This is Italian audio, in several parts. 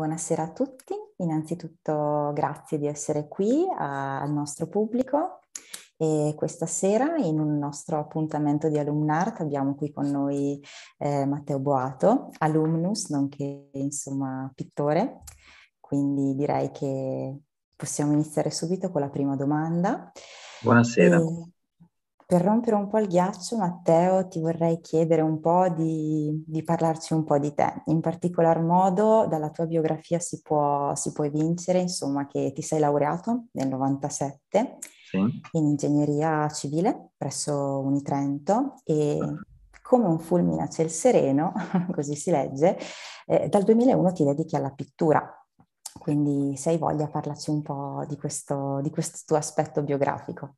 buonasera a tutti. Innanzitutto grazie di essere qui a, al nostro pubblico e questa sera in un nostro appuntamento di Alumnart abbiamo qui con noi eh, Matteo Boato, alumnus, nonché insomma pittore. Quindi direi che possiamo iniziare subito con la prima domanda. Buonasera. E... Per rompere un po' il ghiaccio, Matteo, ti vorrei chiedere un po' di, di parlarci un po' di te. In particolar modo, dalla tua biografia si può, si può evincere, insomma, che ti sei laureato nel 97 sì. in ingegneria civile presso Unitrento e ah. come un fulmine a ciel sereno, così si legge, eh, dal 2001 ti dedichi alla pittura. Quindi se hai voglia parlaci un po' di questo, di questo tuo aspetto biografico.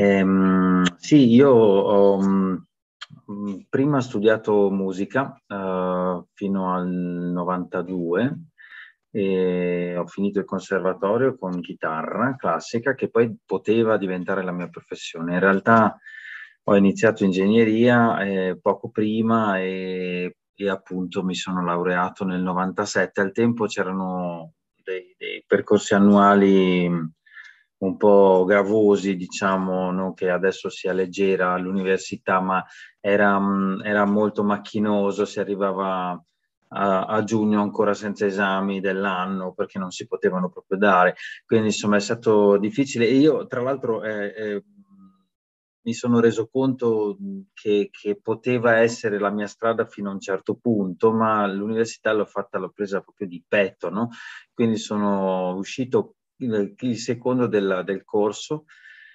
Ehm, sì, io ho, mm, prima ho studiato musica uh, fino al 92 e ho finito il conservatorio con chitarra classica che poi poteva diventare la mia professione. In realtà ho iniziato ingegneria eh, poco prima e, e, appunto mi sono laureato nel 97. Al tempo c'erano dei, dei percorsi annuali mm, un po' gravosi, diciamo, non che adesso sia leggera l'università, ma era, mm, era molto macchinoso, si arrivava a, a, giugno ancora senza esami dell'anno perché non si potevano proprio dare. Quindi insomma è stato difficile. E io tra l'altro eh, eh, mi sono reso conto mm, che, che, poteva essere la mia strada fino a un certo punto, ma l'università l'ho fatta, l'ho presa proprio di petto, no? Quindi sono uscito il, secondo della, del corso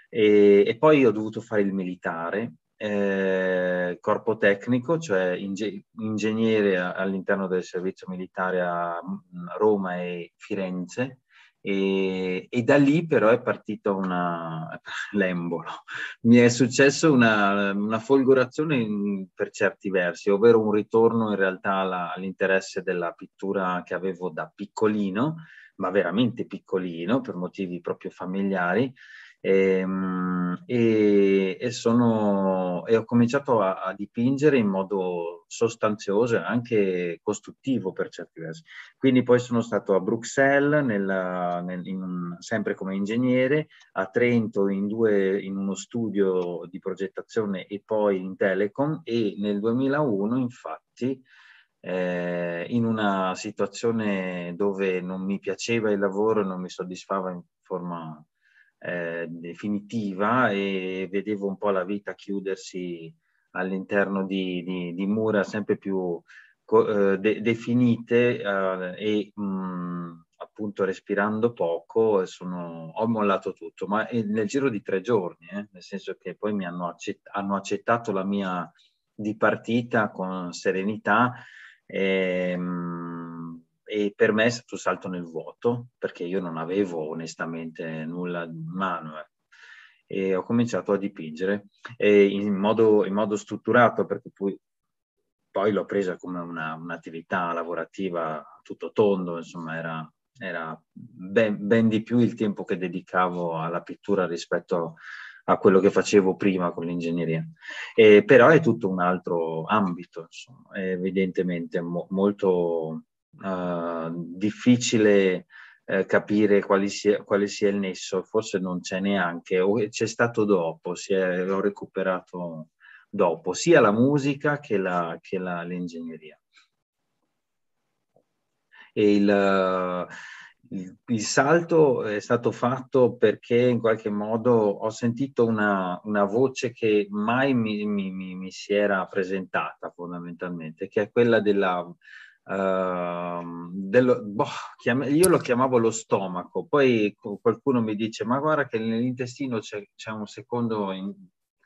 e, e, poi ho dovuto fare il militare, eh, corpo tecnico, cioè inge, ingegnere all'interno del servizio militare a, mm, Roma e Firenze. E, e da lì però è partita una l'embolo. Mi è successo una, una folgorazione in, per certi versi, ovvero un ritorno in realtà alla, all'interesse della pittura che avevo da piccolino, ma veramente piccolino per motivi proprio familiari. E, ehm, e, e, sono, e ho cominciato a, a, dipingere in modo sostanzioso e anche costruttivo per certi versi. Quindi poi sono stato a Bruxelles, nella, nel, in, sempre come ingegnere, a Trento in, due, in uno studio di progettazione e poi in Telecom e nel 2001 infatti eh, in una situazione dove non mi piaceva il lavoro non mi soddisfava in forma eh, definitiva e vedevo un po' la vita chiudersi all'interno di, di, di mura sempre più co- eh, de- definite eh, e mh, mm, appunto respirando poco sono, ho mollato tutto, ma nel giro di tre giorni, eh, nel senso che poi mi hanno, accett- hanno accettato la mia dipartita con serenità e, ehm, e per me è stato un salto nel vuoto perché io non avevo onestamente nulla in mano eh. e ho cominciato a dipingere in modo, in, modo, strutturato perché poi, poi l'ho presa come una, un'attività lavorativa tutto tondo, insomma era, era ben, ben, di più il tempo che dedicavo alla pittura rispetto a quello che facevo prima con l'ingegneria. Eh, però è tutto un altro ambito, insomma, è evidentemente mo- molto uh, difficile eh, capire quali sia, quale sia il nesso, forse non c'è neanche, o c'è stato dopo, è, l'ho recuperato dopo, sia la musica che, la, che la, l'ingegneria. E il... Uh, il, il, salto è stato fatto perché in qualche modo ho sentito una, una voce che mai mi, mi, mi, si era presentata fondamentalmente, che è quella della... Uh, dello, boh, chiam- io lo chiamavo lo stomaco, poi qualcuno mi dice ma guarda che nell'intestino c'è, c'è un secondo in-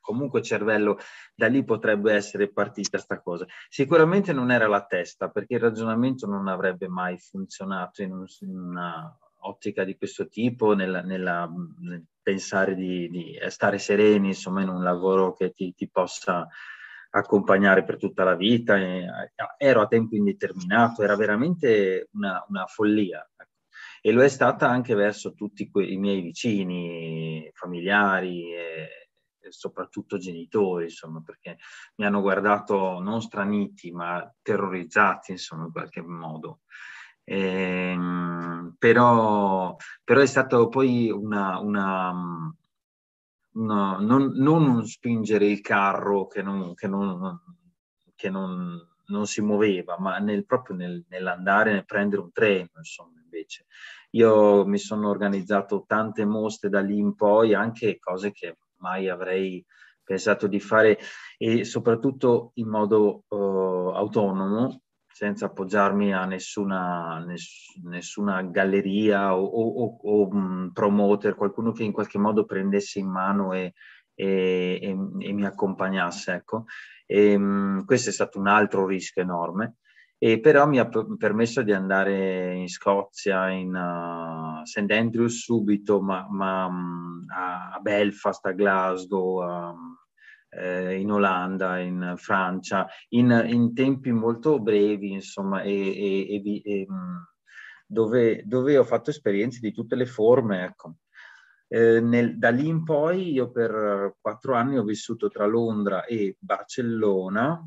comunque cervello, da lì potrebbe essere partita questa cosa. Sicuramente non era la testa, perché il ragionamento non avrebbe mai funzionato in, un, in una ottica di questo tipo, nella, nella, nel pensare di, di, stare sereni, insomma, in un lavoro che ti, ti possa accompagnare per tutta la vita. E, ero a tempo indeterminato, era veramente una, una follia. Ecco. E lo è stata anche verso tutti que- i miei vicini, familiari, e, soprattutto genitori, insomma, perché mi hanno guardato non straniti, ma terrorizzati, insomma, in qualche modo. E, ehm, però, però, è stato poi una, una No, non, non, spingere il carro che non, che non, che non, non si muoveva, ma nel, proprio nel, nell'andare, nel prendere un treno, insomma, invece. Io mi sono organizzato tante mostre da lì in poi, anche cose che mai avrei pensato di fare e soprattutto in modo uh, autonomo, senza appoggiarmi a nessuna, ness- nessuna galleria o, o, o um, promoter, qualcuno che in qualche modo prendesse in mano e, e, e, e mi accompagnasse. Ecco. Um, questo è stato un altro rischio enorme, e però mi ha p- permesso di andare in Scozia, in... Uh, St. Andrews subito, ma, ma mm, a Belfast, a Glasgow, a, eh, in Olanda, in Francia, in, in tempi molto brevi, insomma, e, e, e, mm, dove, dove, ho fatto esperienze di tutte le forme. Ecco. Eh, nel, da lì in poi io per quattro anni ho vissuto tra Londra e Barcellona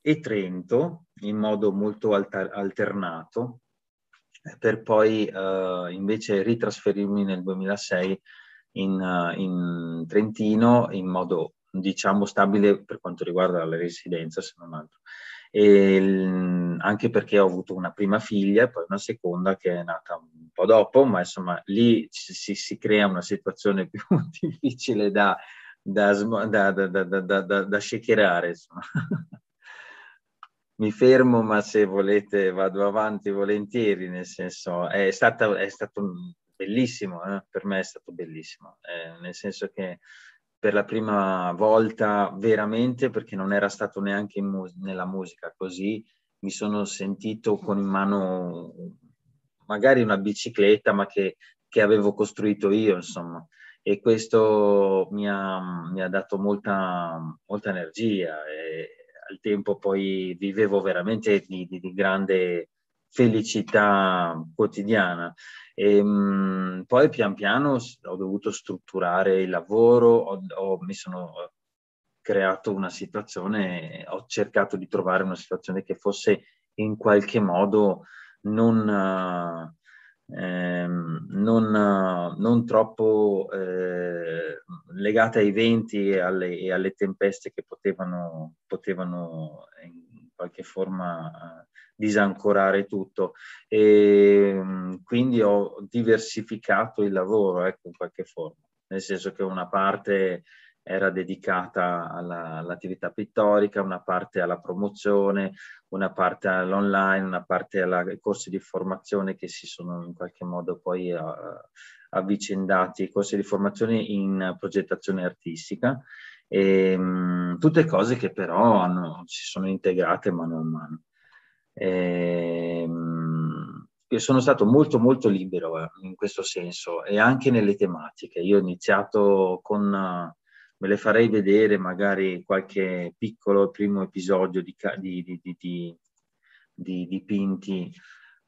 e Trento in modo molto alter, alternato per poi uh, invece ritrasferirmi nel 2006 in, uh, in, Trentino in modo diciamo stabile per quanto riguarda la residenza se non altro e il, anche perché ho avuto una prima figlia e poi una seconda che è nata un po' dopo ma insomma lì si, si crea una situazione più difficile da da, da, da, da, da shakerare insomma mi fermo, ma se volete vado avanti volentieri, nel senso è, stata, è stato bellissimo, eh? per me è stato bellissimo, eh, nel senso che per la prima volta veramente, perché non era stato neanche mu- nella musica così, mi sono sentito con in mano magari una bicicletta, ma che, che avevo costruito io, insomma e questo mi ha, mi ha dato molta, molta energia e, al tempo poi vivevo veramente di, di, di grande felicità quotidiana. E, ehm, mh, poi pian piano ho dovuto strutturare il lavoro, ho, ho, mi sono eh, creato una situazione, ho cercato di trovare una situazione che fosse in qualche modo non, eh, ehm, non, eh, non troppo... Eh, legate ai venti e alle, e alle tempeste che potevano, potevano, eh, in qualche forma eh, disancorare tutto e ehm, quindi ho diversificato il lavoro ecco, in qualche forma, nel senso che una parte era dedicata alla, all'attività pittorica, una parte alla promozione, una parte all'online, una parte ai corsi di formazione che si sono in qualche modo poi... Uh, avvicendati, corsi di formazione in progettazione artistica, e, ehm, mh, tutte cose che però hanno, si sono integrate mano a mano. E, ehm, mh, sono stato molto molto libero eh, in questo senso e anche nelle tematiche. Io ho iniziato con, me le farei vedere magari qualche piccolo primo episodio di, di, di, di dipinti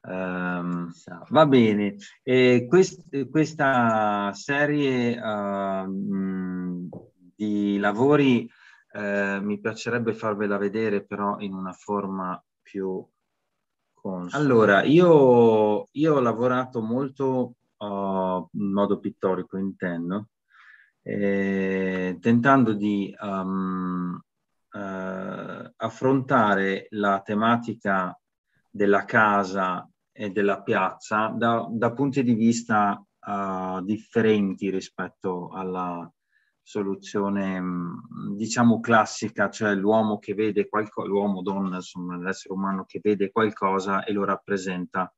Um, va bene, eh, quest, questa serie uh, di lavori uh, mi piacerebbe farvela vedere però in una forma più conscia. Allora, io, io ho lavorato molto uh, in modo pittorico, intendo, eh, tentando di um, affrontare la tematica della casa e della piazza da, da punti di vista uh, differenti rispetto alla soluzione mm, diciamo classica, cioè l'uomo che vede qualcosa, l'uomo donna, insomma l'essere umano che vede qualcosa e lo rappresenta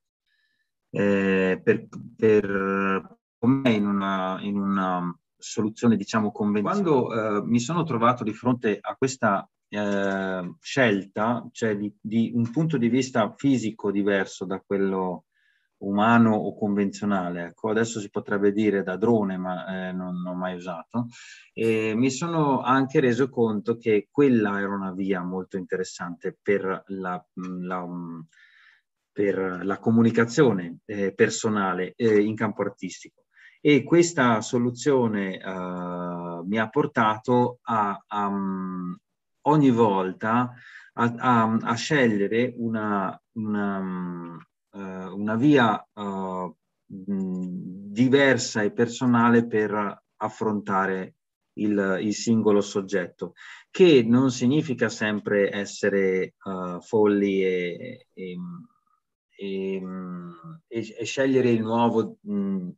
eh, per, per come in una, in una soluzione diciamo convenzionale. Quando eh, mi sono trovato di fronte a questa Ehm, scelta, cioè di, di, un punto di vista fisico diverso da quello umano o convenzionale, ecco, adesso si potrebbe dire da drone, ma eh, non, l'ho mai usato, e mi sono anche reso conto che quella era una via molto interessante per la, mm, la mm, per la comunicazione eh, personale eh, in campo artistico. E questa soluzione eh, mi ha portato a, a, mm, ogni volta a, a, a scegliere una, una, eh, una via uh, diversa e personale per affrontare il, il, singolo soggetto, che non significa sempre essere uh, folli e, e, e, e, scegliere il nuovo mh,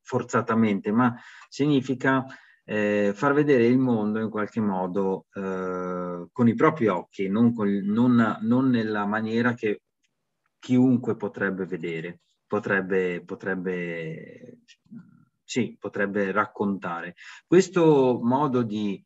forzatamente, ma significa eh, far vedere il mondo in qualche modo eh, con i propri occhi, non, con, non, non, nella maniera che chiunque potrebbe vedere, potrebbe, potrebbe, sì, potrebbe raccontare. Questo modo di,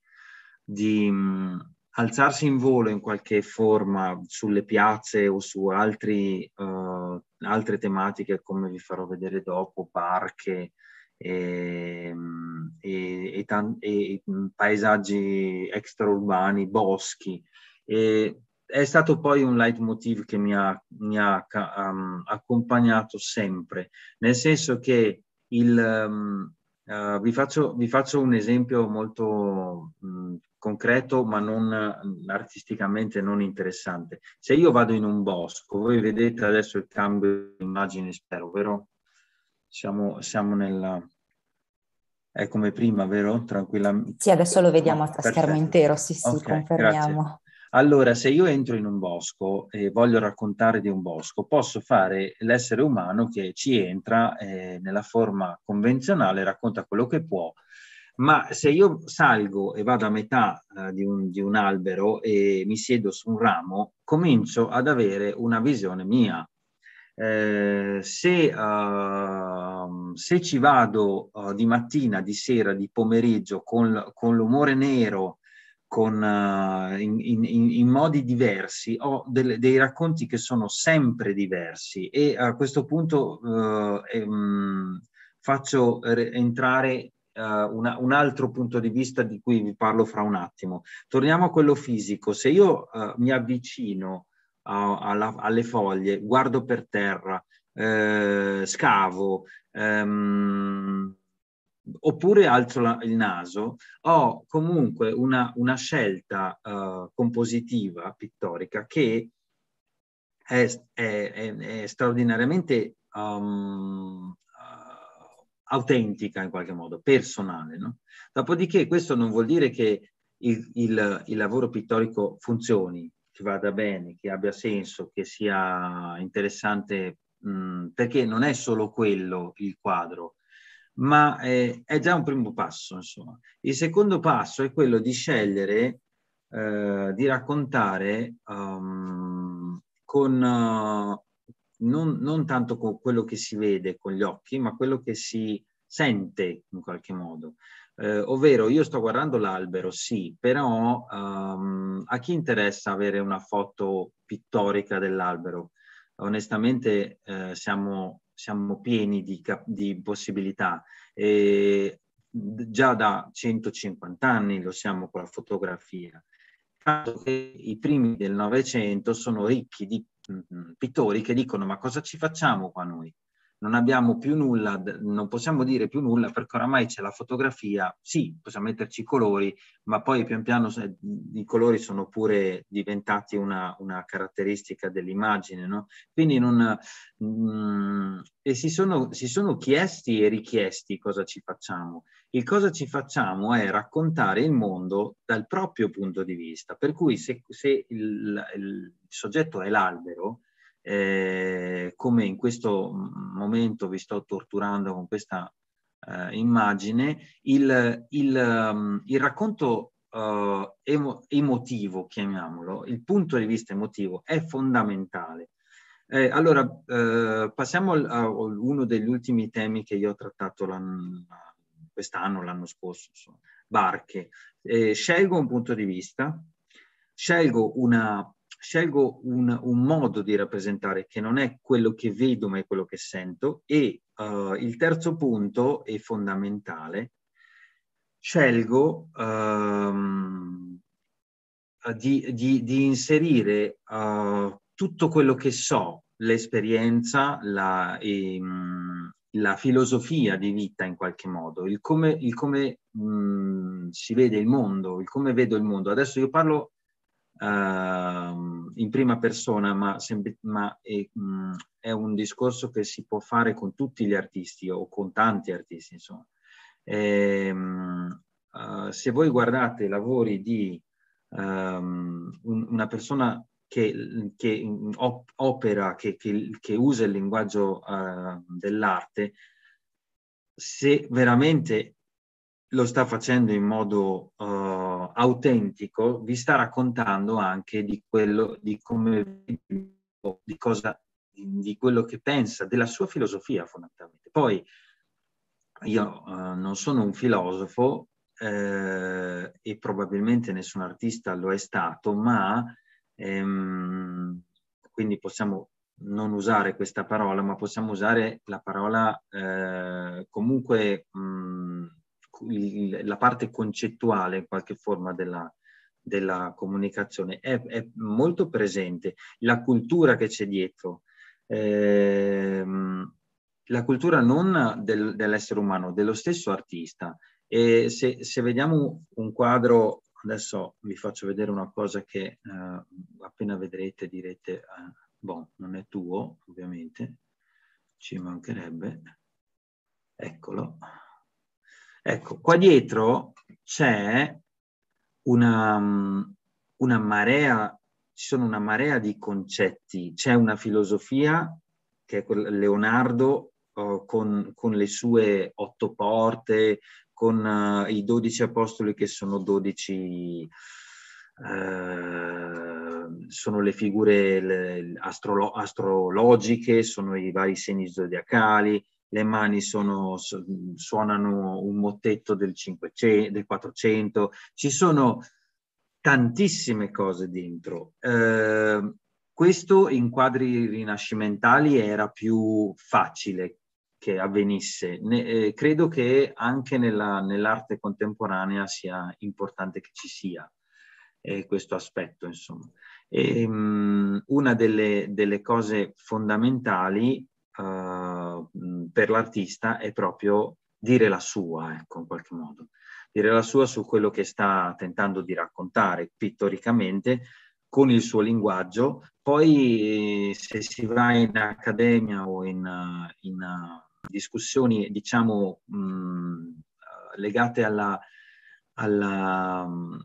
di mh, alzarsi in volo in qualche forma sulle piazze o su altri, uh, altre tematiche, come vi farò vedere dopo, barche, Ehm, e, e, tan- e paesaggi extraurbani, boschi. E è stato poi un leitmotiv che mi ha, mi ha um, accompagnato sempre, nel senso che il, um, uh, vi, faccio, vi, faccio, un esempio molto um, concreto ma non artisticamente non interessante. Se io vado in un bosco, voi vedete adesso il cambio di immagine, spero, vero? Siamo, siamo nella... È come prima, vero? Tranquillamente. Sì, adesso lo vediamo a Perfetto. schermo intero, sì, sì, okay, confermiamo. Grazie. Allora, se io entro in un bosco e voglio raccontare di un bosco, posso fare l'essere umano che ci entra eh, nella forma convenzionale, racconta quello che può, ma se io salgo e vado a metà eh, di, un, di, un, albero e mi siedo su un ramo, comincio ad avere una visione mia. Eh, se eh, se ci vado uh, di mattina, di sera, di pomeriggio con, con l'umore nero, con, uh, in, in, in, modi diversi, ho delle, dei racconti che sono sempre diversi e a questo punto uh, ehm, faccio re- entrare Uh, una, un altro punto di vista di cui vi parlo fra un attimo. Torniamo a quello fisico. Se io uh, mi avvicino uh, alla, alle foglie, guardo per terra, scavo, ehm, oppure alzo la, il naso, ho comunque una, una scelta uh, compositiva, pittorica, che è, è, è, è straordinariamente um, uh, autentica in qualche modo, personale. No? Dopodiché questo non vuol dire che il, il, il lavoro pittorico funzioni, che vada bene, che abbia senso, che sia interessante Mm, perché non è solo quello il quadro, ma eh, è già un primo passo, insomma. Il secondo passo è quello di scegliere, eh, di raccontare um, con, uh, non, non, tanto con quello che si vede con gli occhi, ma quello che si sente in qualche modo. Eh, ovvero io sto guardando l'albero, sì, però um, a chi interessa avere una foto pittorica dell'albero? onestamente eh, siamo, siamo, pieni di, di possibilità e già da 150 anni lo siamo con la fotografia. che i primi del Novecento sono ricchi di mm, mm, pittori che dicono ma cosa ci facciamo qua noi? non abbiamo più nulla, non possiamo dire più nulla perché oramai c'è la fotografia, sì, possiamo metterci i colori, ma poi pian piano i colori sono pure diventati una, una caratteristica dell'immagine, no? Quindi non, mh, mm, e si sono, si sono chiesti e richiesti cosa ci facciamo. Il cosa ci facciamo è raccontare il mondo dal proprio punto di vista, per cui se, se il, il soggetto è l'albero, eh, come in questo momento vi sto torturando con questa eh, immagine, il, il, um, il racconto uh, emo emotivo, chiamiamolo, il punto di vista emotivo è fondamentale. Eh, allora, eh, passiamo al, a uno degli ultimi temi che io ho trattato quest'anno, l'anno scorso, insomma, barche. Eh, scelgo un punto di vista, scelgo una scelgo un, un, modo di rappresentare che non è quello che vedo ma è quello che sento e uh, il terzo punto è fondamentale, scelgo um, di, di, di, inserire uh, tutto quello che so, l'esperienza, la, e, ehm, mh, la filosofia di vita in qualche modo, il come, il come mh, mm, si vede il mondo, il come vedo il mondo. Adesso io parlo uh, in prima persona, ma, ma è, mh, mm, è, un discorso che si può fare con tutti gli artisti o con tanti artisti, insomma. E, ehm, mh, eh, uh, se voi guardate i lavori di um, un, una persona che, che mm, op, opera, che, che, che, usa il linguaggio uh, dell'arte, se veramente lo sta facendo in modo uh, autentico, vi sta raccontando anche di quello, di come, di cosa, di quello che pensa, della sua filosofia fondamentalmente. Poi io uh, non sono un filosofo eh, e probabilmente nessun artista lo è stato, ma ehm, quindi possiamo non usare questa parola, ma possiamo usare la parola eh, comunque... Mh, il, la parte concettuale in qualche forma della, della comunicazione è, è, molto presente, la cultura che c'è dietro, eh, la cultura non del, dell'essere umano, dello stesso artista. E se, se, vediamo un quadro, adesso vi faccio vedere una cosa che eh, appena vedrete direte, eh, boh, non è tuo, ovviamente, ci mancherebbe. Eccolo. Ecco, qua dietro c'è una, una marea, ci sono una marea di concetti, c'è una filosofia che è Leonardo uh, con, con, le sue otto porte, con uh, i dodici apostoli che sono dodici... Uh, sono le figure le, astrolo astrologiche, sono i vari segni zodiacali, le mani sono, suonano un mottetto del, 500, del 400, ci sono tantissime cose dentro. Eh, questo in quadri rinascimentali era più facile che avvenisse. Ne, eh, credo che anche nella, nell'arte contemporanea sia importante che ci sia eh, questo aspetto, insomma. E, um, una delle, delle cose fondamentali uh, per l'artista è proprio dire la sua, ecco, in qualche modo. Dire la sua su quello che sta tentando di raccontare pittoricamente con il suo linguaggio. Poi se si va in accademia o in, in eh, discussioni, diciamo, mh, legate alla... alla um,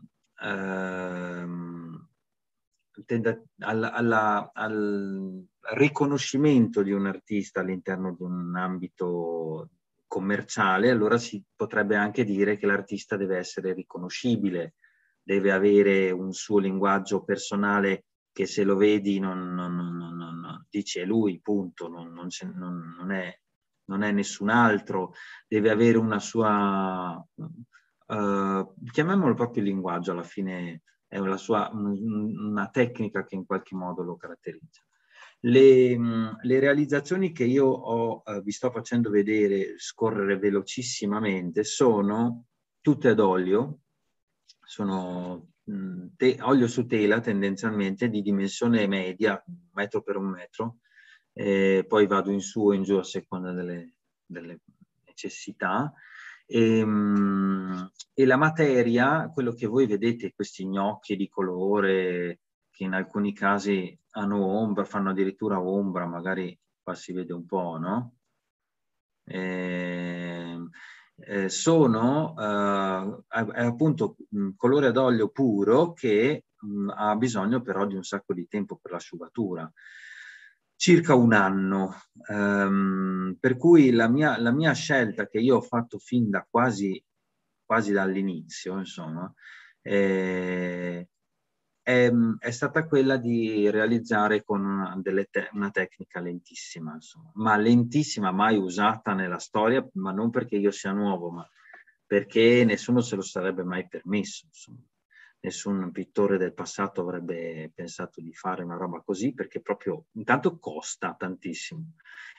alla, alla, al riconoscimento di un artista all'interno di un ambito commerciale, allora si potrebbe anche dire che l'artista deve essere riconoscibile, deve avere un suo linguaggio personale che se lo vedi non, non, non, non dice lui, punto, è, non, è, nessun altro, deve avere una sua, uh, chiamiamolo proprio linguaggio alla fine, è una, sua, una tecnica che in qualche modo lo caratterizza. Le, mm, le, realizzazioni che io ho, eh, vi sto facendo vedere scorrere velocissimamente sono tutte ad olio, sono mm, te, olio su tela tendenzialmente di dimensione media, metro per un metro, eh, poi vado in su o in giù a seconda delle, delle necessità e, ehm, e la materia, quello che voi vedete, questi gnocchi di colore che in alcuni casi hanno ombra, fanno addirittura ombra, magari qua si vede un po', no? Ehm, eh, sono eh, appunto mh, mm, colore ad olio puro che mh, mm, ha bisogno però di un sacco di tempo per la sugatura circa un anno, ehm, per cui la mia, la mia, scelta che io ho fatto fin da quasi, quasi dall'inizio, insomma, eh, è, ehm, è, stata quella di realizzare con una, te- una tecnica lentissima, insomma. ma lentissima, mai usata nella storia, ma non perché io sia nuovo, ma perché nessuno se lo sarebbe mai permesso. Insomma nessun pittore del passato avrebbe pensato di fare una roba così perché proprio intanto costa tantissimo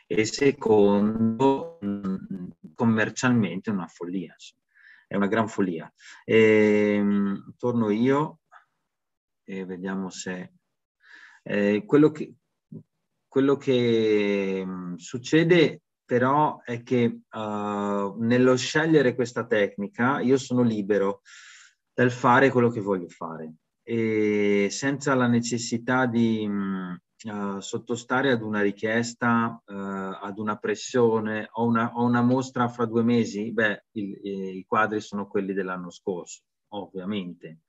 e secondo commercialmente è una follia, è una gran follia. E, ehm, torno io e vediamo se... Eh, quello, che, quello che succede però è che uh, nello scegliere questa tecnica io sono libero dal fare quello che voglio fare e senza la necessità di uh, sottostare ad una richiesta, uh, ad una pressione, ho una, ho una, mostra fra due mesi, beh, il, eh, i quadri sono quelli dell'anno scorso, ovviamente.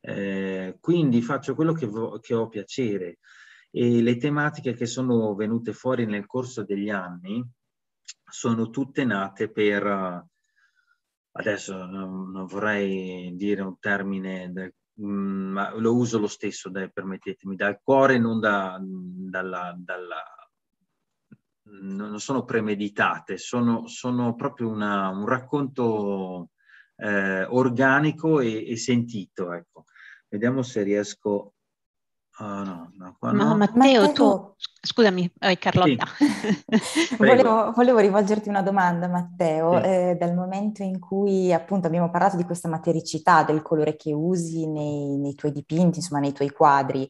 Eh, quindi faccio quello che, vo- che ho piacere e le tematiche che sono venute fuori nel corso degli anni sono tutte nate per adesso non, vorrei dire un termine, del, mm, ma lo uso lo stesso, dai, permettetemi, dal cuore, non da, dalla, dalla non sono premeditate, sono, sono proprio una, un racconto eh, organico e, e sentito. Ecco. Vediamo se riesco Uh, no, no, qua no. Matteo, Matteo, tu... Scusami, eh, Carlotta. Sì. volevo, volevo, rivolgerti una domanda, Matteo. Sì. Eh, dal momento in cui appunto abbiamo parlato di questa matericità del colore che usi nei, nei, tuoi dipinti, insomma nei tuoi quadri,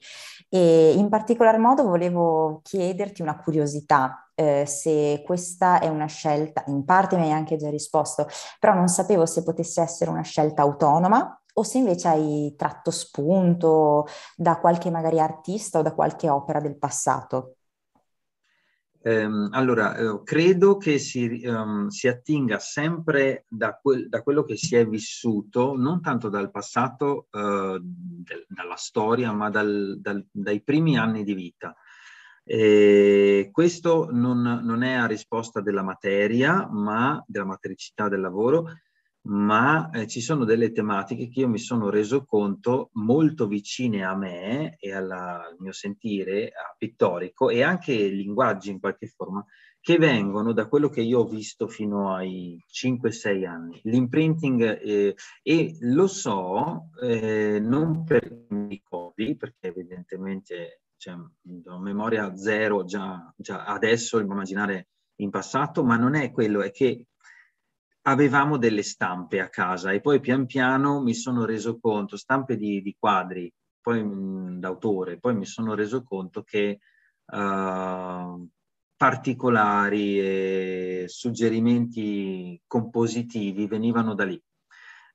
e in particolar modo volevo chiederti una curiosità. Eh, se questa è una scelta, in parte mi hai anche già risposto, però non sapevo se potesse essere una scelta autonoma o se invece hai tratto spunto da qualche magari artista o da qualche opera del passato. Um, allora, uh, credo che si, um, si, attinga sempre da, quel, da, quello che si è vissuto, non tanto dal passato, uh, del, dalla storia, ma dal, dal, dai primi anni di vita. E questo non, non, è a risposta della materia, ma della matricità del lavoro, ma eh, ci sono delle tematiche che io mi sono reso conto molto vicine a me e alla, al mio sentire a pittorico e anche linguaggi in qualche forma che vengono da quello che io ho visto fino ai 5-6 anni. L'imprinting, eh, e lo so eh, non per i ricordi, perché evidentemente cioè, ho memoria zero già, già adesso, immaginare in passato, ma non è quello, è che avevamo delle stampe a casa e poi pian piano mi sono reso conto, stampe di, di quadri, poi mh, mm, d'autore, poi mi sono reso conto che uh, particolari e suggerimenti compositivi venivano da lì.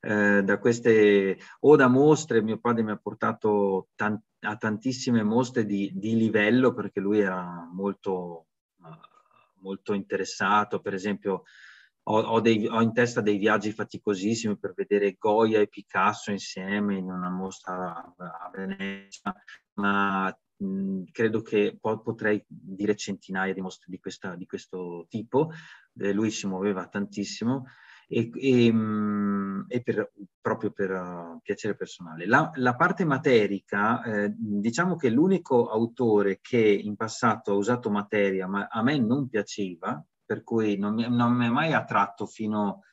Eh, da queste o da mostre, mio padre mi ha portato tant- a tantissime mostre di, di, livello perché lui era molto, eh, molto interessato, per esempio ho, ho, dei, ho, in testa dei viaggi faticosissimi per vedere Goya e Picasso insieme in una mostra a Venezia, ma credo che potrei dire centinaia di mostre di, questa, di questo tipo. Eh, lui si muoveva tantissimo e, e, e per, proprio per uh, piacere personale. La, la parte materica, eh, diciamo che l'unico autore che in passato ha usato materia, ma a me non piaceva, per cui non mi, non mi è mai attratto fino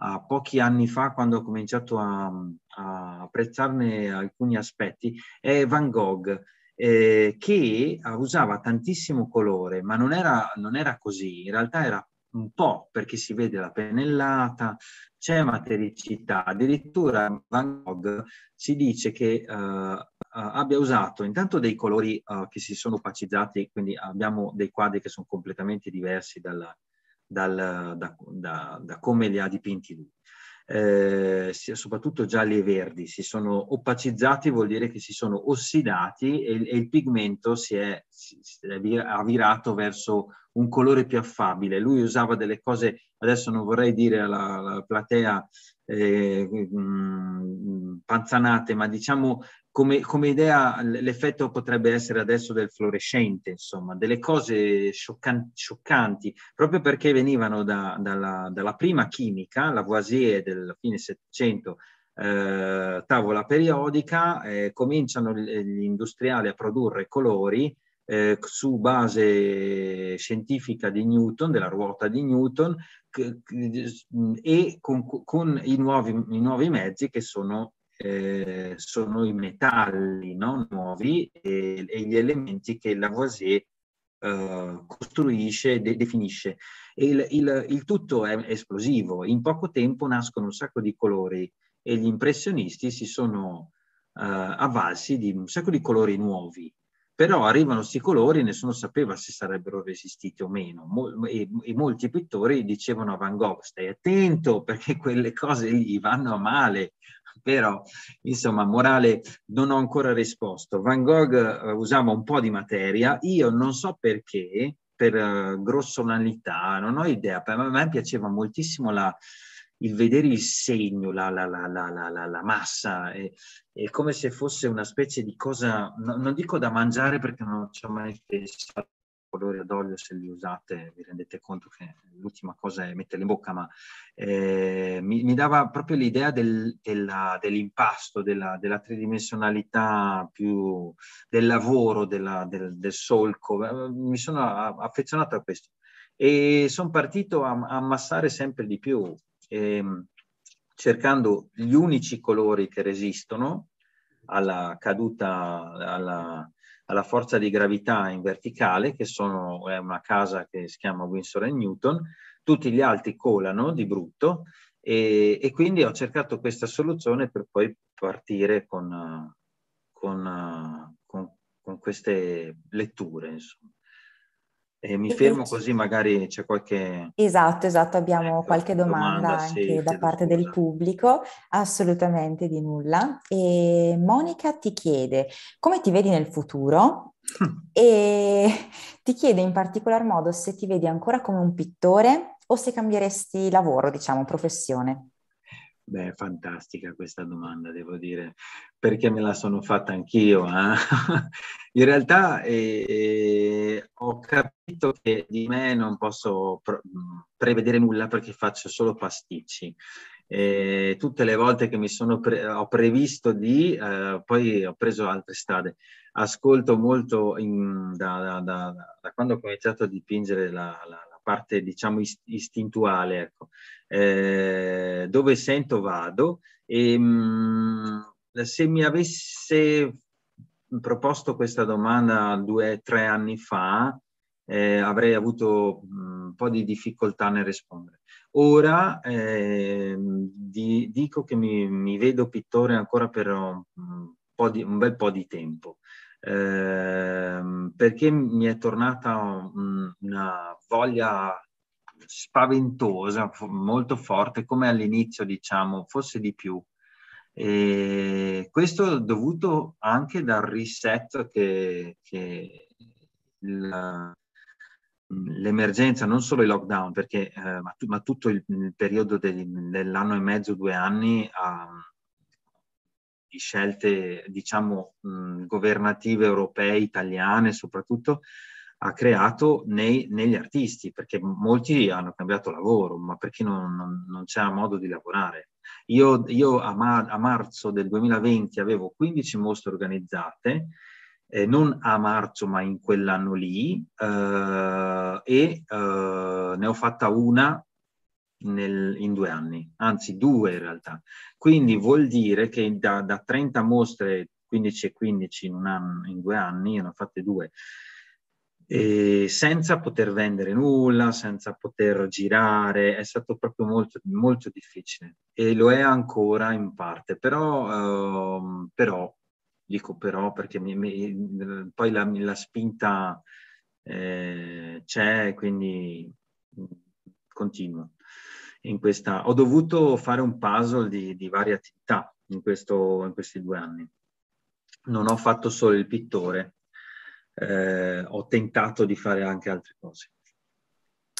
a pochi anni fa quando ho cominciato a, a apprezzarne alcuni aspetti, è Van Gogh. Eh, che usava tantissimo colore, ma non era, non era, così, in realtà era un po' perché si vede la pennellata, c'è matericità, addirittura Van Gogh ci dice che eh, eh, abbia usato intanto dei colori eh, che si sono opacizzati, quindi abbiamo dei quadri che sono completamente diversi dalla, dal, da, da, da, come li ha dipinti lui. Eh, soprattutto gialli e verdi si sono opacizzati vuol dire che si sono ossidati e, e il pigmento si è ha virato verso un colore più affabile. Lui usava delle cose, adesso non vorrei dire alla, alla platea eh, mh, mm, panzanate, ma diciamo come, come, idea l'effetto potrebbe essere adesso del fluorescente, insomma, delle cose scioccanti, scioccanti proprio perché venivano da, dalla, dalla, prima chimica, la Voisier del fine Settecento, eh, tavola periodica, eh, cominciano gli industriali a produrre colori eh, su base scientifica di Newton, della ruota di Newton, e con, con i, nuovi, i, nuovi, mezzi che sono, eh, sono i metalli no? nuovi e, e, gli elementi che Lavoisier eh, costruisce e de, definisce. Il, il, il, tutto è esplosivo, in poco tempo nascono un sacco di colori e gli impressionisti si sono eh, avvalsi di un sacco di colori nuovi però arrivano questi colori e nessuno sapeva se sarebbero resistiti o meno Mol- e-, e, molti pittori dicevano a Van Gogh stai attento perché quelle cose lì vanno a male però insomma morale non ho ancora risposto Van Gogh eh, usava un po' di materia io non so perché per uh, grossolanità non ho idea a me piaceva moltissimo la, il vedere il segno, la, la, la, la massa, è, è, come se fosse una specie di cosa, no, non dico da mangiare perché non ci ho mai pensato colori ad olio se li usate vi rendete conto che l'ultima cosa è metterli in bocca ma eh, mi, mi, dava proprio l'idea del, della, dell'impasto della, della, tridimensionalità più del lavoro della, del, del, solco eh, mi sono affezionato a questo e sono partito a, a ammassare sempre di più eh, cercando gli unici colori che resistono alla caduta, alla, alla forza di gravità in verticale, che sono, è una casa che si chiama Winsor Newton, tutti gli altri colano di brutto e, e, quindi ho cercato questa soluzione per poi partire con, con, con, con queste letture. Insomma. E mi fermo così, magari c'è qualche... Esatto, esatto, abbiamo eh, qualche domanda, domanda anche da parte scusa. del pubblico, assolutamente di nulla. E Monica ti chiede come ti vedi nel futuro e ti chiede in particolar modo se ti vedi ancora come un pittore o se cambieresti lavoro, diciamo, professione. Beh, fantastica questa domanda, devo dire, perché me la sono fatta anch'io. Eh? In realtà eh, ho capito che di me non posso prevedere nulla perché faccio solo pasticci. E eh, tutte le volte che mi sono pre- ho previsto di, eh, poi ho preso altre strade. Ascolto molto in, da, da, da, da, quando ho cominciato a dipingere la, la parte diciamo istintuale, ecco. eh, dove sento vado e ehm, mh, se mi avesse proposto questa domanda due o tre anni fa eh, avrei avuto mh, mm, un po' di difficoltà nel rispondere. Ora eh, di, dico che mi, mi, vedo pittore ancora per un, un, di, un bel po' di tempo. Ehm, perché mi è tornata una voglia spaventosa, molto forte, come all'inizio diciamo, forse di più. E questo dovuto anche dal reset che, che la, l'emergenza, non solo il lockdown, perché, eh, ma, tu, ma, tutto il, il periodo del, dell'anno e mezzo, due anni ha, di scelte, diciamo, mh, mm, governative europee, italiane soprattutto, ha creato nei, negli artisti, perché molti hanno cambiato lavoro, ma perché non, non, non c'era modo di lavorare. Io, io a, ma- a, marzo del 2020 avevo 15 mostre organizzate, eh, non a marzo ma in quell'anno lì, eh, e eh, ne ho fatta una nel, in due anni, anzi due in realtà. Quindi vuol dire che da, da 30 mostre, 15 e 15 in, anno, in due anni, io ne ho fatte due, e senza poter vendere nulla, senza poter girare, è stato proprio molto, molto difficile e lo è ancora in parte, però, ehm, però dico però perché mi, mi, poi la, la spinta eh, c'è, quindi continuo. In Questa, ho dovuto fare un puzzle di, di varie attività in, questo, in, questi due anni. Non ho fatto solo il pittore, eh, ho tentato di fare anche altre cose.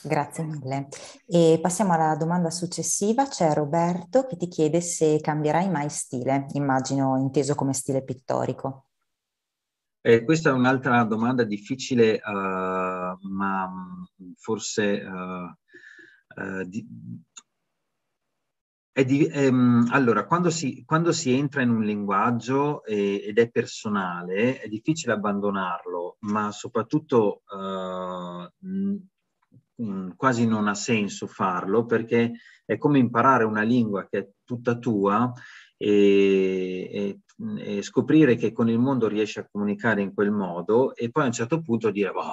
Grazie mille. E passiamo alla domanda successiva. C'è Roberto che ti chiede se cambierai mai stile, immagino inteso come stile pittorico. Eh, questa è un'altra domanda difficile, uh, ma mm, forse uh, eh, di, è di, ehm, allora, quando si, quando si, entra in un linguaggio e, eh, ed è personale, è difficile abbandonarlo, ma soprattutto eh, mh, quasi non ha senso farlo perché è come imparare una lingua che è tutta tua e, e, e scoprire che con il mondo riesci a comunicare in quel modo e poi a un certo punto dire, oh,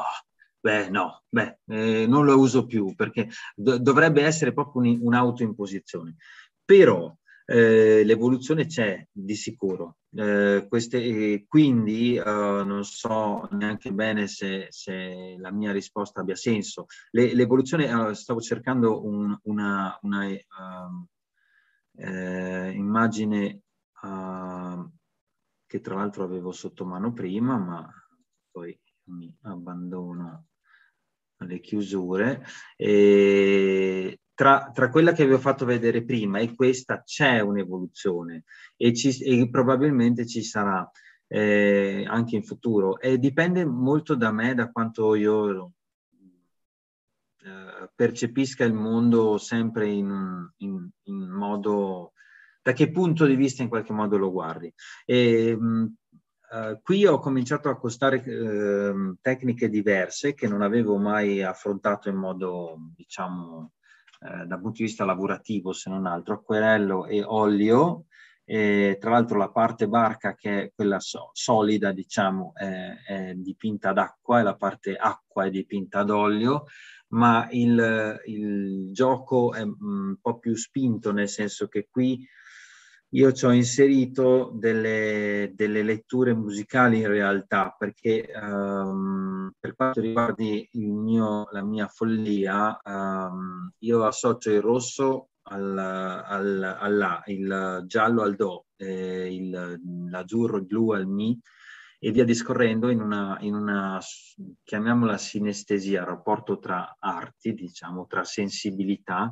Beh, no, beh, eh, non lo uso più perché do- dovrebbe essere proprio un, un'auto in Però eh, l'evoluzione c'è di sicuro. Eh, queste, eh, quindi eh, non so neanche bene se, se, la mia risposta abbia senso. Le, l'evoluzione, eh, stavo cercando un, una, una uh, immagine uh, che tra l'altro avevo sotto mano prima, ma poi mi abbandono le chiusure. E eh, tra, tra, quella che vi ho fatto vedere prima e questa c'è un'evoluzione e, ci, e probabilmente ci sarà eh, anche in futuro e dipende molto da me, da quanto io eh, percepisca il mondo sempre in, in, in modo da che punto di vista in qualche modo lo guardi. E, mh, mm, eh, qui ho cominciato a costare uh, tecniche diverse che non avevo mai affrontato in modo, diciamo, uh, dal punto di vista lavorativo, se non altro, acquerello e olio. E, tra l'altro la parte barca, che è quella so solida, diciamo, è, è dipinta d'acqua e la parte acqua è dipinta d'olio, ma il, il, gioco è mm, un po' più spinto, nel senso che qui io ci ho inserito delle, delle letture musicali in realtà, perché um, per quanto riguarda la mia follia, um, io associo il rosso al, al, all'A, il giallo al Do, eh, il, l'azzurro, il blu al Mi, e via discorrendo in una, in una, chiamiamola sinestesia, rapporto tra arti, diciamo, tra sensibilità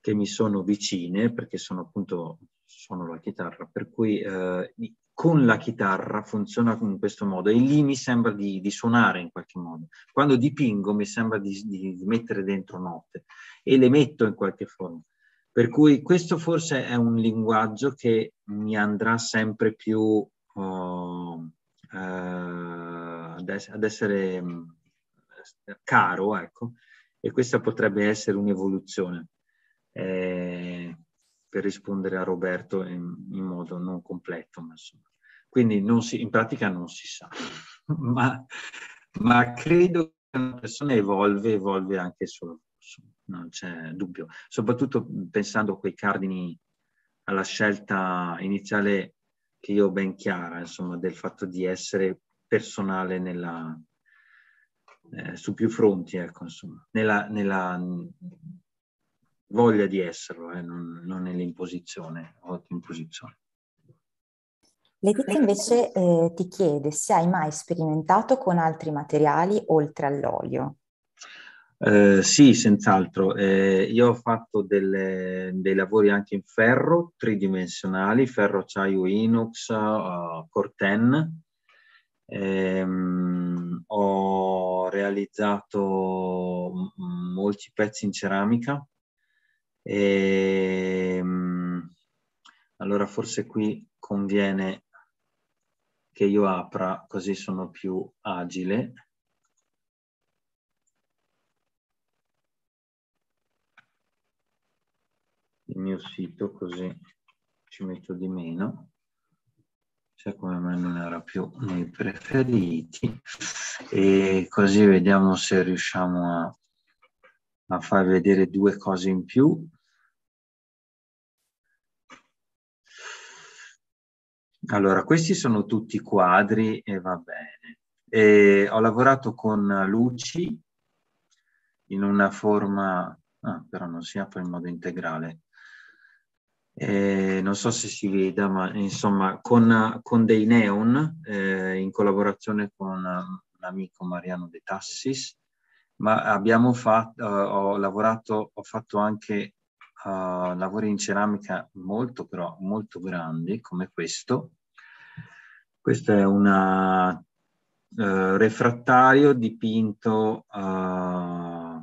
che mi sono vicine, perché sono appunto suono la chitarra, per cui eh, con la chitarra funziona in questo modo e lì mi sembra di, di suonare in qualche modo. Quando dipingo mi sembra di, di, mettere dentro note e le metto in qualche forma. Per cui questo forse è un linguaggio che mi andrà sempre più uh, uh, ad, es- ad, essere mm, caro, ecco, e questa potrebbe essere un'evoluzione. Eh, per rispondere a Roberto in, in modo non completo. Quindi si, in pratica non si sa, ma, ma, credo che una persona evolve, evolve anche solo, non c'è dubbio, soprattutto pensando a quei cardini alla scelta iniziale che io ho ben chiara, insomma, del fatto di essere personale nella, eh, su più fronti, ecco, insomma, nella, nella, voglia di esserlo, eh, non, non è l'imposizione, imposizione. Letizia invece eh, ti chiede se hai mai sperimentato con altri materiali oltre all'olio. Eh, sì, senz'altro. Eh, io ho fatto delle, dei lavori anche in ferro tridimensionali, ferro, acciaio, inox, uh, corten. Ehm, ho realizzato molti pezzi in ceramica e, ehm, allora forse qui conviene che io apra, così sono più agile. Il mio sito così ci metto di meno. Cioè come mai non era più nei preferiti e così vediamo se riusciamo a a far vedere due cose in più. Allora, questi sono tutti quadri e va bene. E ho lavorato con luci in una forma, ah, però non si apre in modo integrale. Eh, non so se si veda, ma insomma, con, con dei neon eh, in collaborazione con l'amico eh, Mariano De Tassis ma abbiamo fatto, uh, eh, ho lavorato, ho fatto anche uh, lavori in ceramica molto però molto grandi come questo. Questo è un uh, eh, refrattario dipinto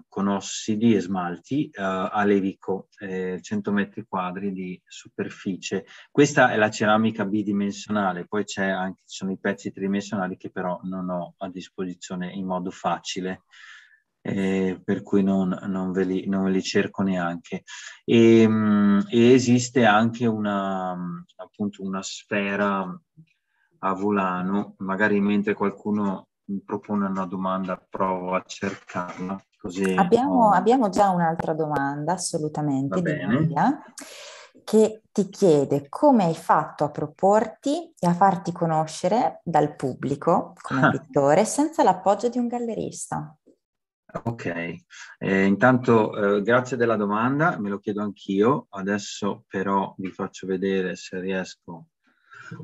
con ossidi e smalti a Levico, eh, 100 metri quadri di superficie. Questa è la ceramica bidimensionale, poi c'è anche, ci sono i pezzi tridimensionali che però non ho a disposizione in modo facile eh, per cui non, non, ve li, non, ve li, cerco neanche. E, ehm, e esiste anche una, appunto una sfera a volano, magari mentre qualcuno propone una domanda provo a cercarla. Così abbiamo, ho... abbiamo già un'altra domanda, assolutamente, di Maria, che ti chiede come hai fatto a proporti e a farti conoscere dal pubblico come pittore senza l'appoggio di un gallerista. Ok, eh, intanto eh, grazie della domanda, me lo chiedo anch'io, adesso però vi faccio vedere se riesco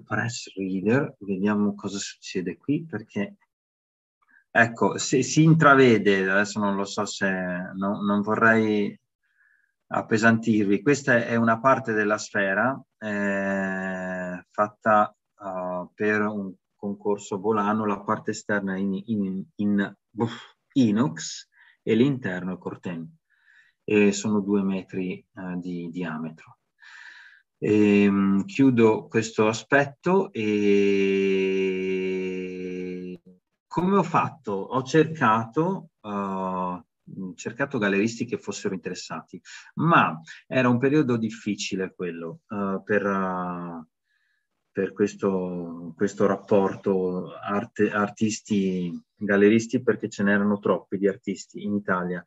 press reader, vediamo cosa succede qui perché ecco, se si intravede, adesso non lo so se, no, non vorrei appesantirvi, questa è una parte della sfera eh, fatta uh, per un concorso volano, la parte esterna in, in, in buff, inox e l'interno è corten e sono due metri eh, di diametro. E, ehm, mh, chiudo questo aspetto e come ho fatto? Ho cercato uh, cercato galleristi che fossero interessati, ma era un periodo difficile quello uh, per, uh, per questo, questo rapporto arte, artisti galleristi perché ce n'erano troppi di artisti in Italia.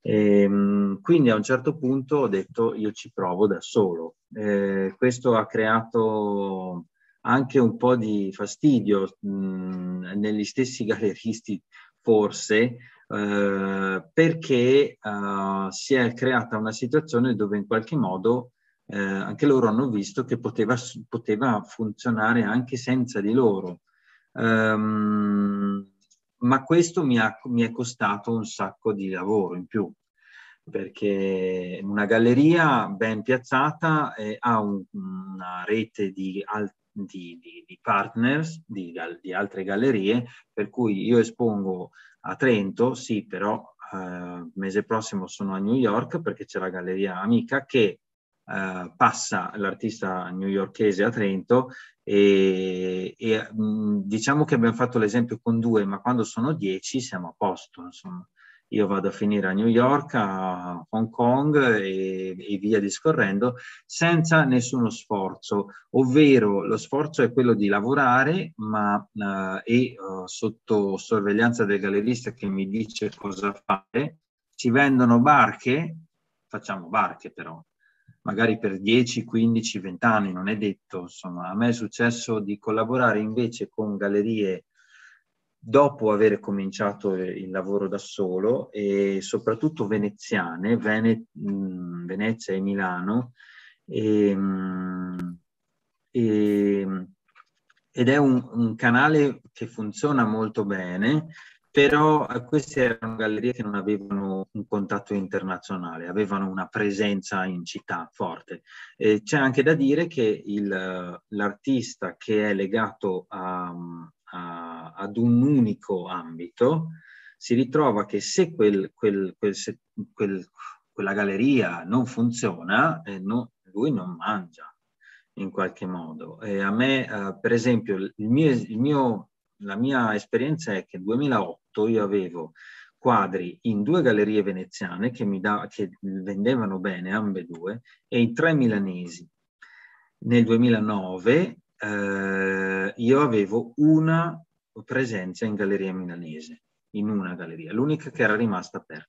E, ehm, quindi a un certo punto ho detto io ci provo da solo. Eh, questo ha creato anche un po' di fastidio mh, negli stessi galleristi forse, eh, perché eh, si è creata una situazione dove in qualche modo eh, anche loro hanno visto che poteva, poteva funzionare anche senza di loro. Um, ma questo mi, ha, mi, è costato un sacco di lavoro in più, perché una galleria ben piazzata eh, ha un, una rete di, al, di, di, di partners, di, altre gallerie, per cui io espongo a Trento, sì, però eh, mese prossimo sono a New York perché c'è la galleria amica che eh, passa l'artista newyorchese a Trento e, e mh, mm, diciamo che abbiamo fatto l'esempio con due, ma quando sono dieci siamo a posto, insomma. Io vado a finire a New York, a Hong Kong e, e via discorrendo, senza nessuno sforzo, ovvero lo sforzo è quello di lavorare, ma eh, e uh, sotto sorveglianza del gallerista che mi dice cosa fare, ci vendono barche, facciamo barche però, magari per 10, 15, 20 anni, non è detto. Insomma, a me è successo di collaborare invece con gallerie dopo aver cominciato il lavoro da solo e soprattutto veneziane, Vene, mm, Venezia e Milano. E, ehm, e, ehm, ed è un, un, canale che funziona molto bene però eh, queste erano gallerie che non avevano un contatto internazionale, avevano una presenza in città forte. E c'è anche da dire che il, eh, l'artista che è legato a, a, ad un unico ambito si ritrova che se, quel, quel, quel, se quella galleria non funziona, eh, no, lui non mangia in qualche modo. E a me, eh, per esempio, il mio, il mio la mia esperienza è che nel 2008 io avevo quadri in due gallerie veneziane che, mi da, che vendevano bene ambedue e in tre milanesi. Nel 2009 eh, io avevo una presenza in galleria milanese, in una galleria, l'unica che era rimasta aperta.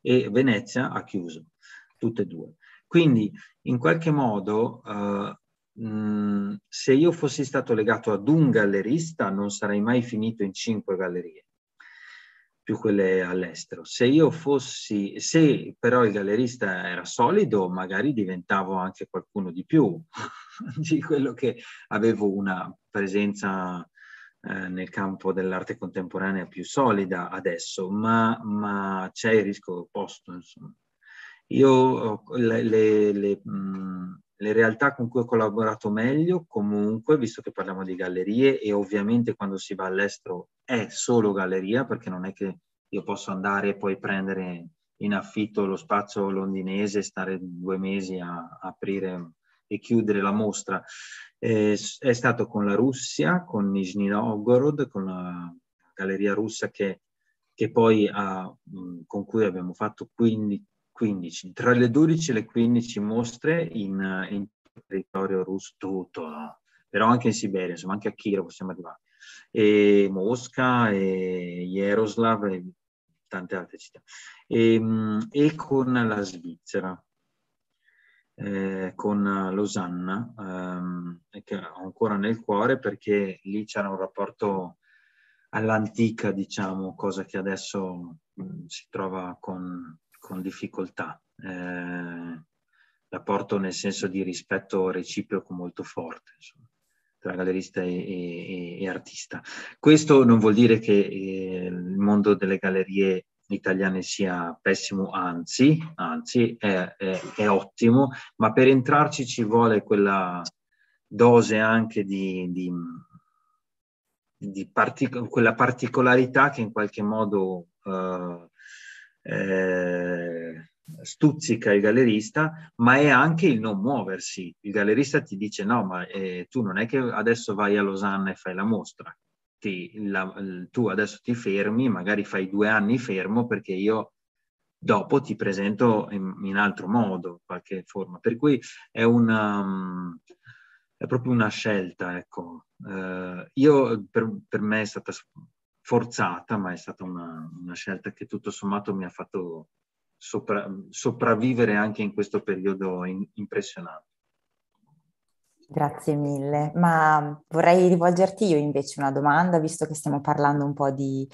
E Venezia ha chiuso, tutte e due. Quindi in qualche modo eh, Mm, se io fossi stato legato ad un gallerista non sarei mai finito in cinque gallerie, più quelle all'estero. Se io fossi, se però il gallerista era solido, magari diventavo anche qualcuno di più di quello che avevo una presenza eh, nel campo dell'arte contemporanea più solida adesso, ma, ma c'è il rischio opposto. Insomma. Io le, le, le, mh, mm, le realtà con cui ho collaborato meglio, comunque, visto che parliamo di gallerie e ovviamente quando si va all'estero è solo galleria, perché non è che io posso andare e poi prendere in affitto lo spazio londinese, stare due mesi a, aprire e chiudere la mostra. Eh, è stato con la Russia, con Nizhny Novgorod, con la galleria russa che, che poi ha, con cui abbiamo fatto 15, 15, tra le 12 e le 15 mostre in, in territorio russo tutto, però anche in Siberia, insomma anche a Kirov siamo arrivati, e Mosca, e Jaroslav e tante altre città, e, ehm, e con la Svizzera. Eh, con Losanna, ehm, che ho ancora nel cuore perché lì c'era un rapporto all'antica, diciamo, cosa che adesso mh, mm, si trova con con difficoltà. Eh, la porto nel senso di rispetto reciproco molto forte insomma, tra gallerista e, e, e, artista. Questo non vuol dire che eh, il mondo delle gallerie italiane sia pessimo, anzi, anzi è, è, è ottimo, ma per entrarci ci vuole quella dose anche di, di, di partic- quella particolarità che in qualche modo eh, eh, stuzzica il gallerista, ma è anche il non muoversi. Il gallerista ti dice no, ma eh, tu non è che adesso vai a Losanna e fai la mostra, ti, la, tu adesso ti fermi, magari fai due anni fermo perché io dopo ti presento in, in altro modo, qualche forma. Per cui è una... Ehm, è proprio una scelta, ecco. Eh, io, per, per me è stata forzata, ma è stata una, una scelta che tutto sommato mi ha fatto sopra, sopravvivere anche in questo periodo in, impressionante. Grazie mille, ma vorrei rivolgerti io invece una domanda, visto che stiamo parlando un po' di,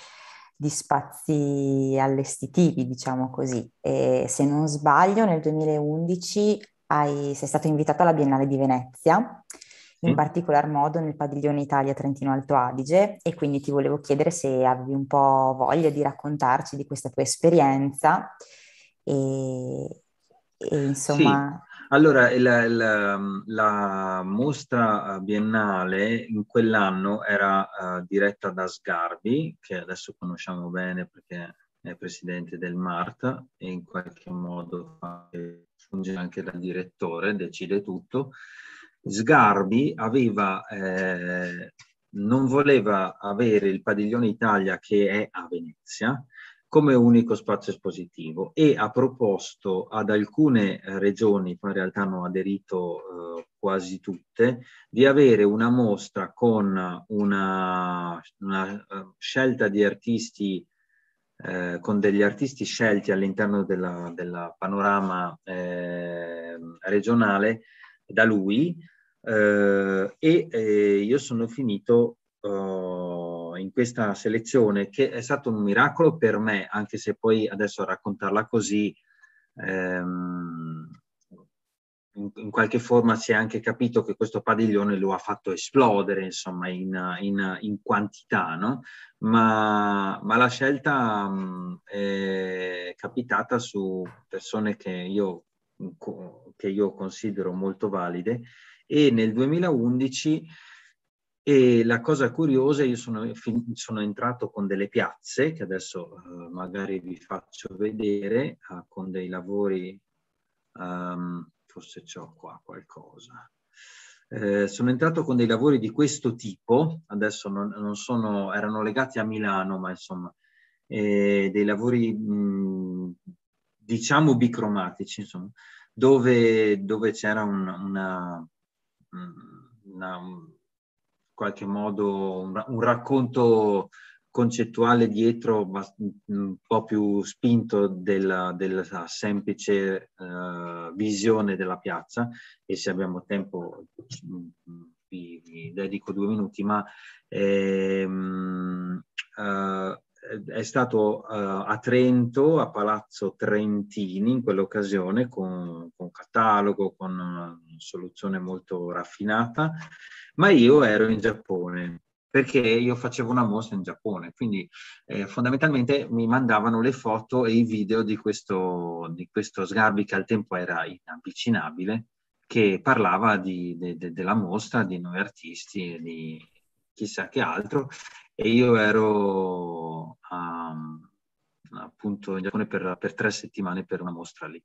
di spazi allestitivi, diciamo così. E se non sbaglio, nel 2011 hai, sei stato invitato alla Biennale di Venezia in mm. particolar modo nel padiglione Italia Trentino Alto Adige e quindi ti volevo chiedere se avevi un po' voglia di raccontarci di questa tua esperienza e, e insomma... Sì. Allora, la, la, la, mostra biennale in quell'anno era uh, diretta da Sgarbi, che adesso conosciamo bene perché è presidente del MART e in qualche modo funge anche da direttore, decide tutto. Sgarbi aveva, eh, non voleva avere il padiglione Italia che è a Venezia come unico spazio espositivo e ha proposto ad alcune regioni, poi in realtà hanno aderito eh, quasi tutte, di avere una mostra con una, una eh, scelta di artisti eh, con degli artisti scelti all'interno della, della panorama eh, regionale da lui eh, e eh, io sono finito eh, in questa selezione che è stato un miracolo per me, anche se poi adesso raccontarla così ehm, in, in, qualche forma si è anche capito che questo padiglione lo ha fatto esplodere, insomma, in, in, in quantità, no? ma, ma, la scelta mh, mm, è capitata su persone che io che io considero molto valide e nel 2011 e la cosa curiosa, io sono, sono, entrato con delle piazze, che adesso eh, magari vi faccio vedere, eh, con dei lavori, um, forse ho qua qualcosa. Eh, sono entrato con dei lavori di questo tipo, adesso non, non sono, erano legati a Milano, ma insomma, eh, dei lavori mh, mm, diciamo bicromatici, insomma, dove, dove c'era un, una, una, un, qualche modo un, un, racconto concettuale dietro un po' più spinto della, della semplice uh, visione della piazza e se abbiamo tempo vi, vi dedico due minuti ma ehm, uh, eh, è stato uh, a Trento, a Palazzo Trentini, in quell'occasione, con, con catalogo, con una soluzione molto raffinata, ma io ero in Giappone perché io facevo una mostra in Giappone, quindi eh, fondamentalmente mi mandavano le foto e i video di questo, di questo Sgarbi che al tempo era inavvicinabile, che parlava di, de, de, della mostra, di noi artisti e di, chissà che altro, e io ero um, appunto in Giappone per, per, tre settimane per una mostra lì.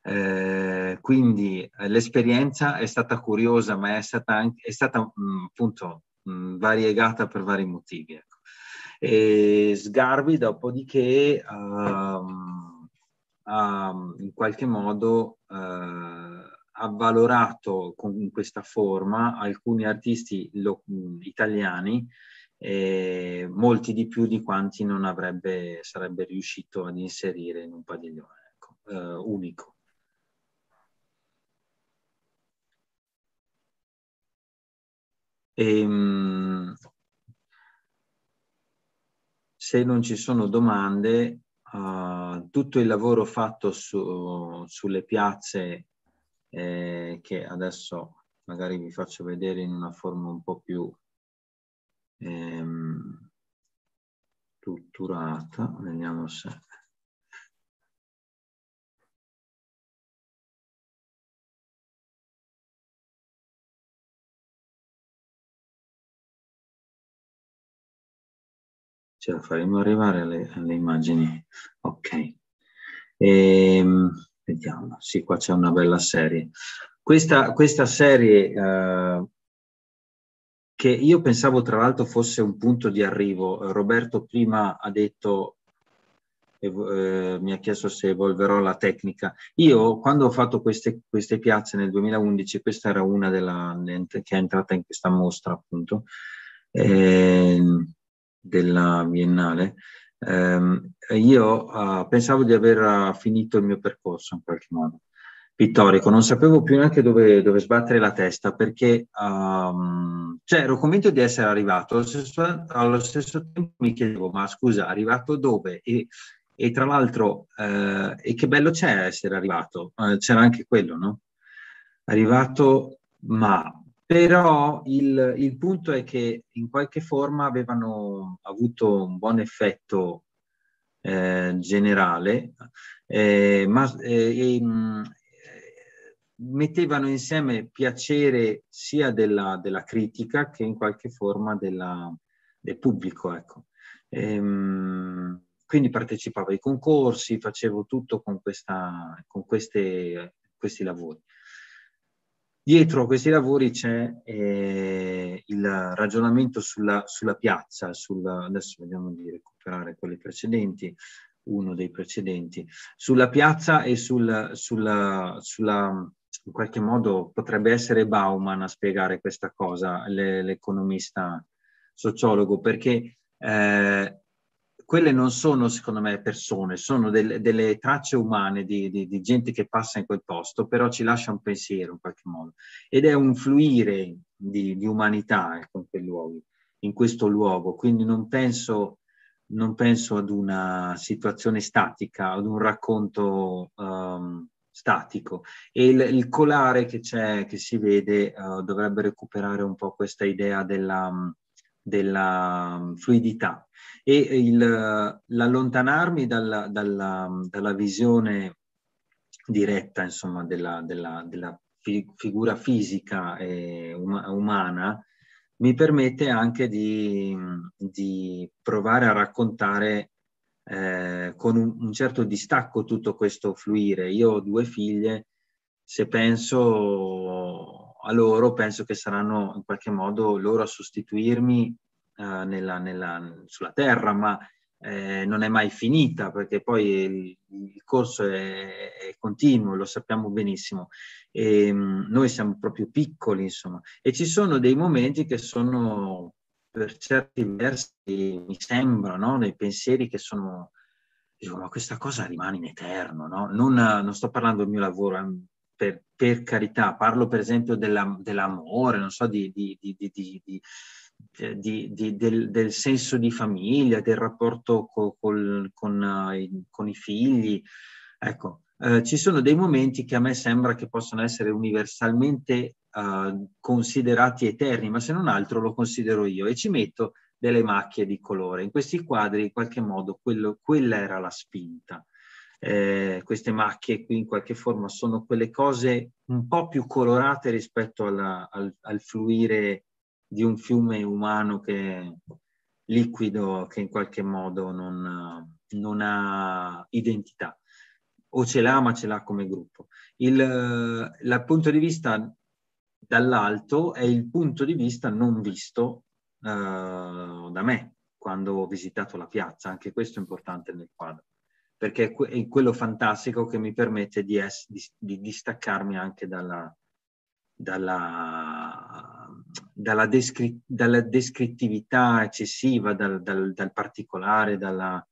Eh, quindi eh, l'esperienza è stata curiosa, ma è stata, anche, è stata mh, mm, appunto mh, mm, variegata per vari motivi. Ecco. E Sgarbi, dopodiché, um, um, in qualche modo uh, avvalorato con questa forma alcuni artisti lo, mm, italiani, eh, molti di più di quanti non avrebbe, sarebbe riuscito ad inserire in un padiglione ecco, eh, unico. E, ehm, se non ci sono domande, uh, tutto il lavoro fatto su, sulle piazze eh, che adesso magari vi faccio vedere in una forma un po' più ehm, strutturata, vediamo se... Ce la faremo arrivare alle, alle immagini. Ok. Ehm, Vediamo, sì, qua c'è una bella serie. Questa, questa serie eh, che io pensavo tra l'altro fosse un punto di arrivo. Roberto prima ha detto, eh, mi ha chiesto se evolverò la tecnica. Io quando ho fatto queste, queste piazze nel 2011, questa era una della, che è entrata in questa mostra appunto eh, della Biennale, ehm, io uh, pensavo di aver ah, finito il mio percorso in qualche modo pittorico, non sapevo più neanche dove, dove sbattere la testa perché um, cioè, ero convinto di essere arrivato, allo stesso, allo stesso, tempo mi chiedevo ma scusa, arrivato dove? E, e tra l'altro, eh, e che bello c'è essere arrivato, eh, c'era anche quello, no? Arrivato, ma però il, il punto è che in qualche forma avevano avuto un buon effetto eh, generale, eh, ma eh, mm, mettevano insieme piacere sia della, della, critica che in qualche forma della, del pubblico. Ecco. Ehm, quindi partecipavo ai concorsi, facevo tutto con, questa, con queste, questi lavori. Dietro a questi lavori c'è eh, il ragionamento sulla, sulla piazza, sulla, adesso vediamo di recuperare quelli precedenti, uno dei precedenti, sulla piazza e sul, sulla, sulla, in qualche modo potrebbe essere Bauman a spiegare questa cosa, l'economista sociologo, perché eh, quelle non sono, secondo me, persone, sono del, delle tracce umane di, di, di, gente che passa in quel posto, però ci lascia un pensiero in qualche modo. Ed è un fluire di, di umanità ecco, eh, in, luoghi, in questo luogo. Quindi non penso, non penso, ad una situazione statica, ad un racconto um, statico. E il, il, colare che c'è, che si vede, uh, dovrebbe recuperare un po' questa idea della, della fluidità e il, l'allontanarmi dalla, dalla, dalla, visione diretta insomma, della, della, della figura fisica e umana mi permette anche di, di provare a raccontare eh, con un, un, certo distacco tutto questo fluire. Io ho due figlie, se penso a loro, penso che saranno in qualche modo loro a sostituirmi eh, nella, nella, sulla Terra, ma eh, non è mai finita perché poi il, il corso è, è, continuo, lo sappiamo benissimo. E, ehm, mh, noi siamo proprio piccoli, insomma, e ci sono dei momenti che sono per certi versi, mi sembra, no? dei pensieri che sono dico, ma questa cosa rimane in eterno, no? non, non, sto parlando del mio lavoro, ehm, per, per carità, parlo per esempio della, dell'amore, non so, di, di, di, di eh, di, di, del, del, senso di famiglia, del rapporto col, col, con, eh, con, i figli. Ecco, eh, ci sono dei momenti che a me sembra che possano essere universalmente eh, considerati eterni, ma se non altro lo considero io e ci metto delle macchie di colore. In questi quadri, in qualche modo, quello, quella era la spinta. Eh, queste macchie qui in qualche forma sono quelle cose un po' più colorate rispetto alla, al, al, fluire di un fiume umano che liquido che in qualche modo non, non ha identità o ce l'ha ma ce l'ha come gruppo. Il, il eh, punto di vista dall'alto è il punto di vista non visto eh, da me quando ho visitato la piazza, anche questo è importante nel quadro, perché è quello fantastico che mi permette di, es, di, di distaccarmi anche dalla, dalla dalla, descri- dalla descrittività eccessiva, dal, dal, dal particolare, dalla,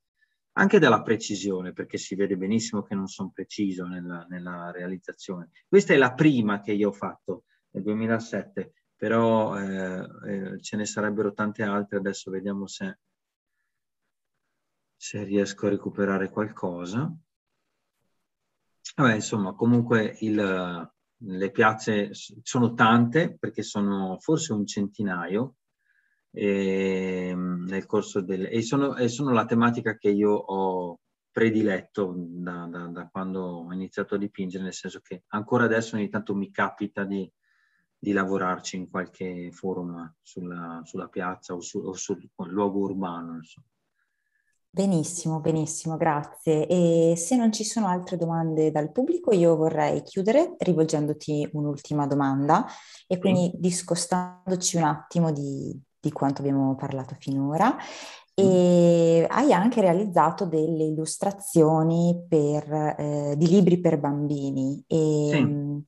anche dalla precisione, perché si vede benissimo che non sono preciso nella, nella, realizzazione. Questa è la prima che io ho fatto nel 2007, però eh, eh, ce ne sarebbero tante altre, adesso vediamo se, se riesco a recuperare qualcosa. Vabbè, insomma, comunque il, le piazze sono tante perché sono forse un centinaio e, ehm, nel corso del, e, sono, e sono la tematica che io ho prediletto da, da, da, quando ho iniziato a dipingere, nel senso che ancora adesso ogni tanto mi capita di, di lavorarci in qualche forum sulla, sulla piazza o, su, o sul luogo urbano. Insomma. Benissimo, benissimo, grazie. E se non ci sono altre domande dal pubblico, io vorrei chiudere rivolgendoti un'ultima domanda e quindi sì. discostandoci un attimo di, di, quanto abbiamo parlato finora. E mm. hai anche realizzato delle illustrazioni per, eh, di libri per bambini. E, sì. Mm,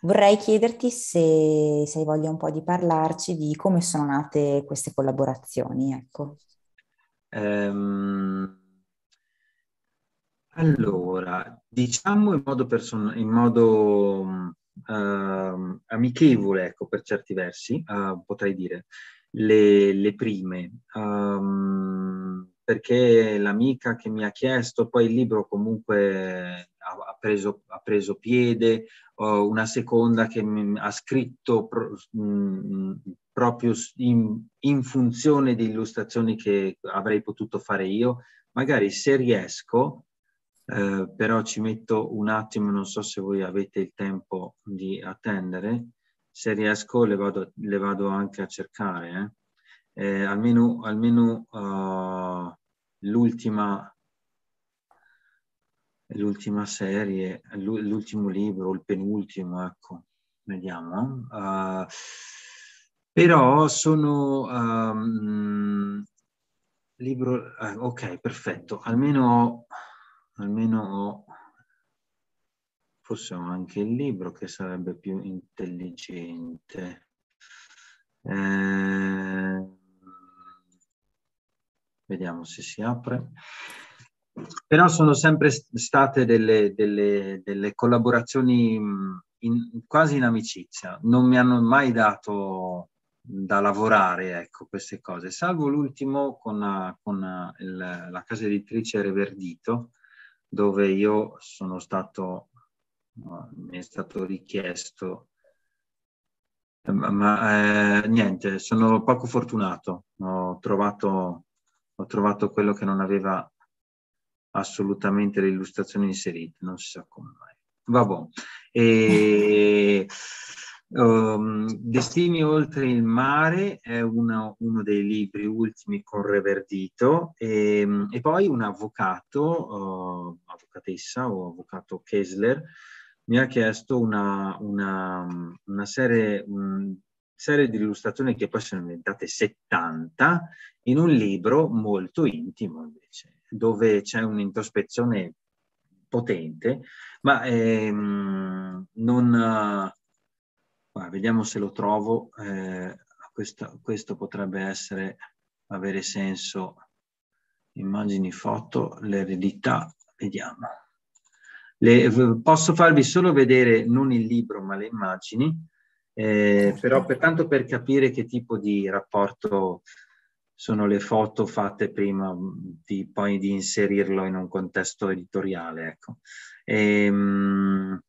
vorrei chiederti se, se, hai voglia un po' di parlarci di come sono nate queste collaborazioni. Ecco. Ehm, allora, diciamo in modo, person- in modo uh, amichevole, ecco, per certi versi, uh, potrei dire, le, le prime, um, perché l'amica che mi ha chiesto, poi il libro comunque ha, preso, ha preso piede, uh, una seconda che ha scritto pro, mh, proprio in, in, funzione di illustrazioni che avrei potuto fare io. Magari se riesco, uh, però ci metto un attimo, non so se voi avete il tempo di attendere, se riesco le vado, le vado anche a cercare, eh. Eh, almeno, almeno uh, l'ultima l'ultima serie, l'ultimo libro, il penultimo, ecco, vediamo. Uh, però sono um, libro, uh, ok, perfetto, almeno, almeno ho, forse ho anche il libro che sarebbe più intelligente. Eh, vediamo se si apre. Però sono sempre state delle, delle, delle collaborazioni in, quasi in amicizia, non mi hanno mai dato da lavorare ecco, queste cose, salvo l'ultimo con, con il, la casa editrice Reverdito, dove io sono stato, mi è stato richiesto ma eh, niente, sono poco fortunato. Ho trovato, ho trovato, quello che non aveva assolutamente le illustrazioni inserite, non si sa come mai. Vabbè. E, um, Destini oltre il mare è uno, uno dei libri ultimi con Reverdito e, ehm, e poi un avvocato, uh, avvocatessa o avvocato Kessler, mi ha chiesto una, una, una serie, un, serie di illustrazioni che poi sono diventate 70 in un libro molto intimo invece dove c'è un'introspezione potente, ma ehm, non... Eh, vediamo se lo trovo. Eh, questo, questo, potrebbe essere, avere senso. Immagini, foto, l'eredità, vediamo. Le, posso farvi solo vedere non il libro ma le immagini, eh, però pertanto per capire che tipo di rapporto sono le foto fatte prima mm, di, poi di inserirlo in un contesto editoriale. Ecco. E, ehm, mh,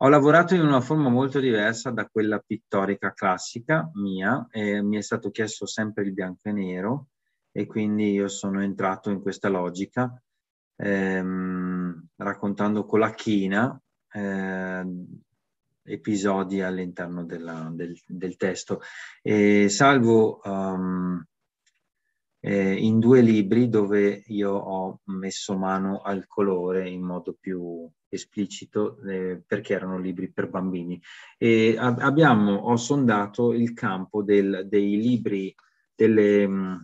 ho lavorato in una forma molto diversa da quella pittorica classica mia, e mi è stato chiesto sempre il bianco e nero e quindi io sono entrato in questa logica ehm, raccontando con la china eh, episodi all'interno del, del, testo. E salvo um, eh, in due libri dove io ho messo mano al colore in modo più esplicito eh, perché erano libri per bambini. E ab- abbiamo, ho sondato il campo del, dei libri, delle, mh, mm,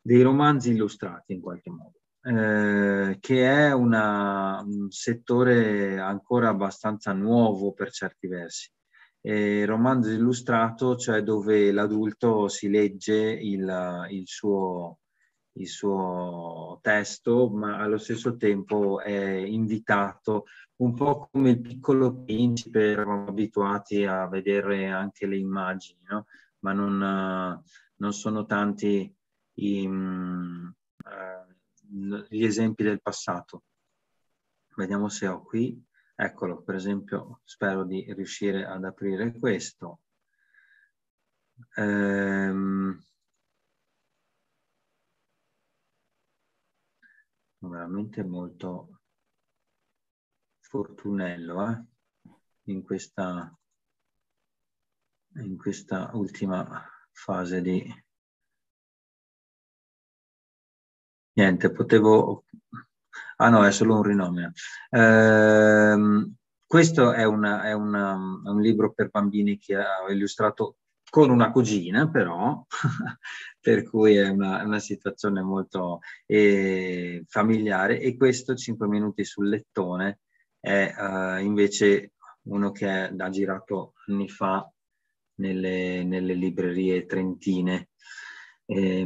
dei romanzi illustrati in qualche modo. Eh, che è una, un settore ancora abbastanza nuovo per certi versi eh, romanzo illustrato, cioè dove l'adulto si legge il, il, suo, il suo testo, ma allo stesso tempo è invitato un po' come il piccolo principe, eravamo abituati a vedere anche le immagini, no? ma non, non sono tanti i, mm, eh, gli esempi del passato. Vediamo se ho qui. Eccolo, per esempio, spero di riuscire ad aprire questo. Ehm, veramente molto fortunello eh? in, questa, in questa ultima fase di... Niente, potevo Ah no, è solo un rinome. Eh, questo è, una, è, una, è, un libro per bambini che ho illustrato con una cugina, però, per cui è una, una situazione molto eh, familiare. E questo, 5 minuti sul lettone, è eh, invece uno che ha girato anni fa nelle, nelle librerie trentine. Eh,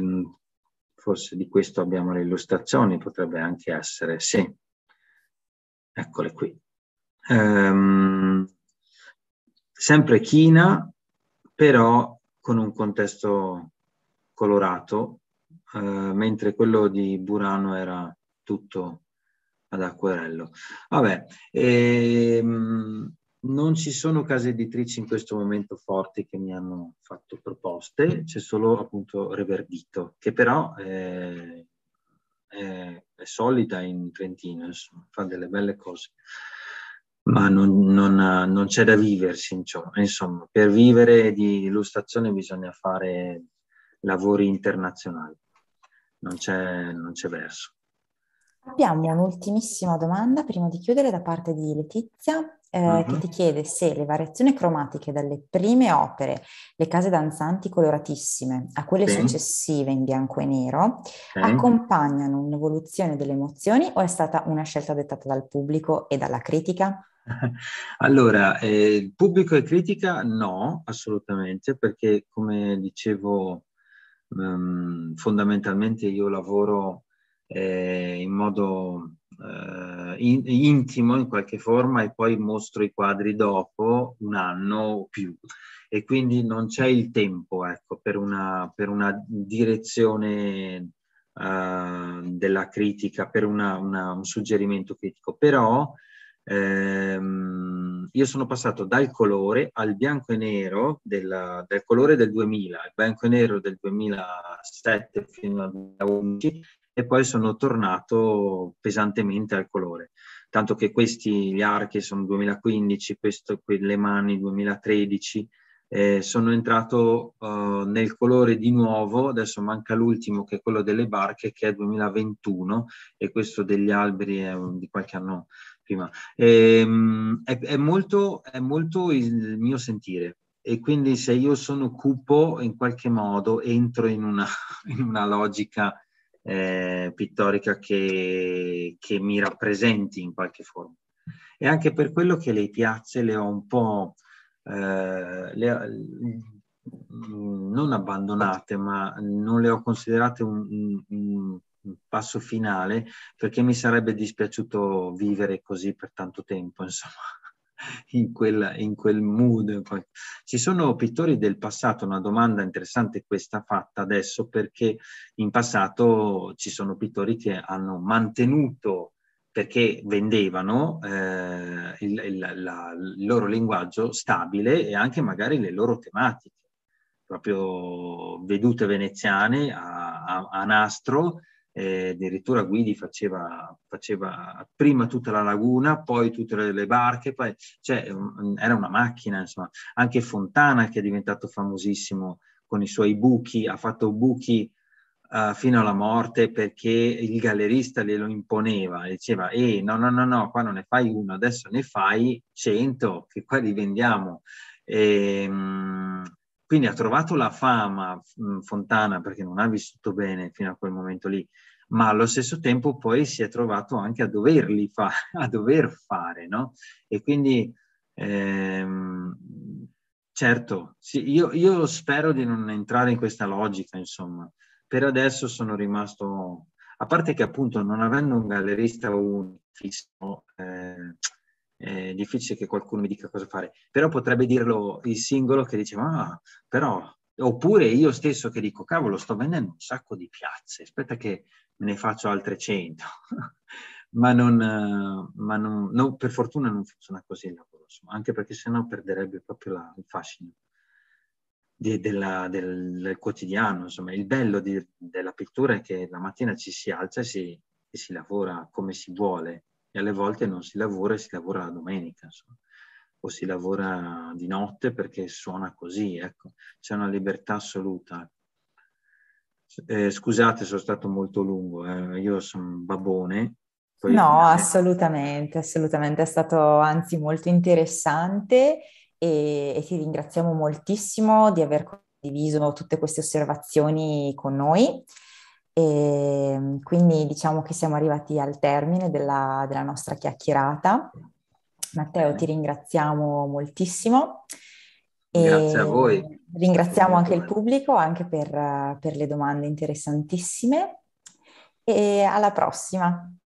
forse di questo abbiamo le illustrazioni, potrebbe anche essere, sì, eccole qui. Um, sempre china, però con un contesto colorato, uh, mentre quello di Burano era tutto ad acquerello. Vabbè, e, um, non ci sono case editrici in questo momento forti che mi hanno fatto proposte, c'è solo appunto Reverdito, che però eh, è, è, è solida in Trentino, insomma, fa delle belle cose, ma non, non, non c'è da viversi, in ciò. insomma, per vivere di illustrazione bisogna fare lavori internazionali, non c'è, non c'è verso. Abbiamo un'ultimissima domanda prima di chiudere da parte di Letizia eh, uh-huh. che ti chiede se le variazioni cromatiche dalle prime opere, le case danzanti coloratissime, a quelle sì. successive in bianco e nero, sì. accompagnano un'evoluzione delle emozioni o è stata una scelta dettata dal pubblico e dalla critica? Allora, eh, pubblico e critica no, assolutamente, perché come dicevo, mh, mhmm, fondamentalmente io lavoro eh, in modo eh, in, intimo in qualche forma e poi mostro i quadri dopo un anno o più e quindi non c'è il tempo ecco, per, una, per una direzione eh, della critica, per una, una, un suggerimento critico, però ehm, io sono passato dal colore al bianco e nero della, del colore del 2000, il bianco e nero del 2007 fino al 2011 e poi sono tornato pesantemente al colore. Tanto che questi, gli archi sono 2015, questo, le mani 2013, eh, sono entrato uh, nel colore di nuovo, adesso manca l'ultimo che è quello delle barche che è 2021 e questo degli alberi è un, di qualche anno prima. E, um, è, è, molto, è molto il mio sentire e quindi se io sono cupo in qualche modo entro in una, in una logica eh, pittorica che, che, mi rappresenti in qualche forma. E anche per quello che le piazze le ho un po', eh, le, non abbandonate, ma non le ho considerate un, un, un passo finale perché mi sarebbe dispiaciuto vivere così per tanto tempo, insomma in, quel, in quel mood. Ci sono pittori del passato, una domanda interessante questa fatta adesso, perché in passato ci sono pittori che hanno mantenuto perché vendevano eh, il, il, la, il, loro linguaggio stabile e anche magari le loro tematiche, proprio vedute veneziane a, a, a nastro eh, addirittura Guidi faceva, faceva, prima tutta la laguna, poi tutte le, le barche, poi, cioè, un, era una macchina, insomma. Anche Fontana, che è diventato famosissimo con i suoi buchi, ha fatto buchi uh, fino alla morte perché il gallerista glielo imponeva, diceva, ehi, no, no, no, no, qua non ne fai uno, adesso ne fai cento, che qua li vendiamo. E, ehm, mh, quindi ha trovato la fama mm, Fontana perché non ha vissuto bene fino a quel momento lì, ma allo stesso tempo poi si è trovato anche a doverli fare, a dover fare, no? E quindi ehm, certo, sì, io, io, spero di non entrare in questa logica, insomma. Per adesso sono rimasto, a parte che appunto non avendo un gallerista unico, eh, è difficile che qualcuno mi dica cosa fare, però potrebbe dirlo il singolo che dice ma però, oppure io stesso che dico cavolo sto vendendo un sacco di piazze, aspetta che me ne faccio altre 100, ma, non, ma non, no, per fortuna non funziona così il lavoro, insomma, anche perché sennò perderebbe proprio la, il fascino. Di, della, del, del, quotidiano, insomma, il bello di, della pittura è che la mattina ci si alza e si, e si lavora come si vuole, e alle volte non si lavora e si lavora la domenica, insomma. o si lavora di notte perché suona così, ecco, c'è una libertà assoluta. Eh, scusate, sono stato molto lungo, eh. io sono babone. no, fine... Eh. assolutamente, assolutamente, è stato anzi molto interessante e, e ti ringraziamo moltissimo di aver condiviso tutte queste osservazioni con noi. E ehm, quindi diciamo che siamo arrivati al termine della, della nostra chiacchierata. Matteo, ti ringraziamo moltissimo. Grazie a ehm, voi. Ringraziamo anche il pubblico, anche per, per le domande interessantissime e alla prossima.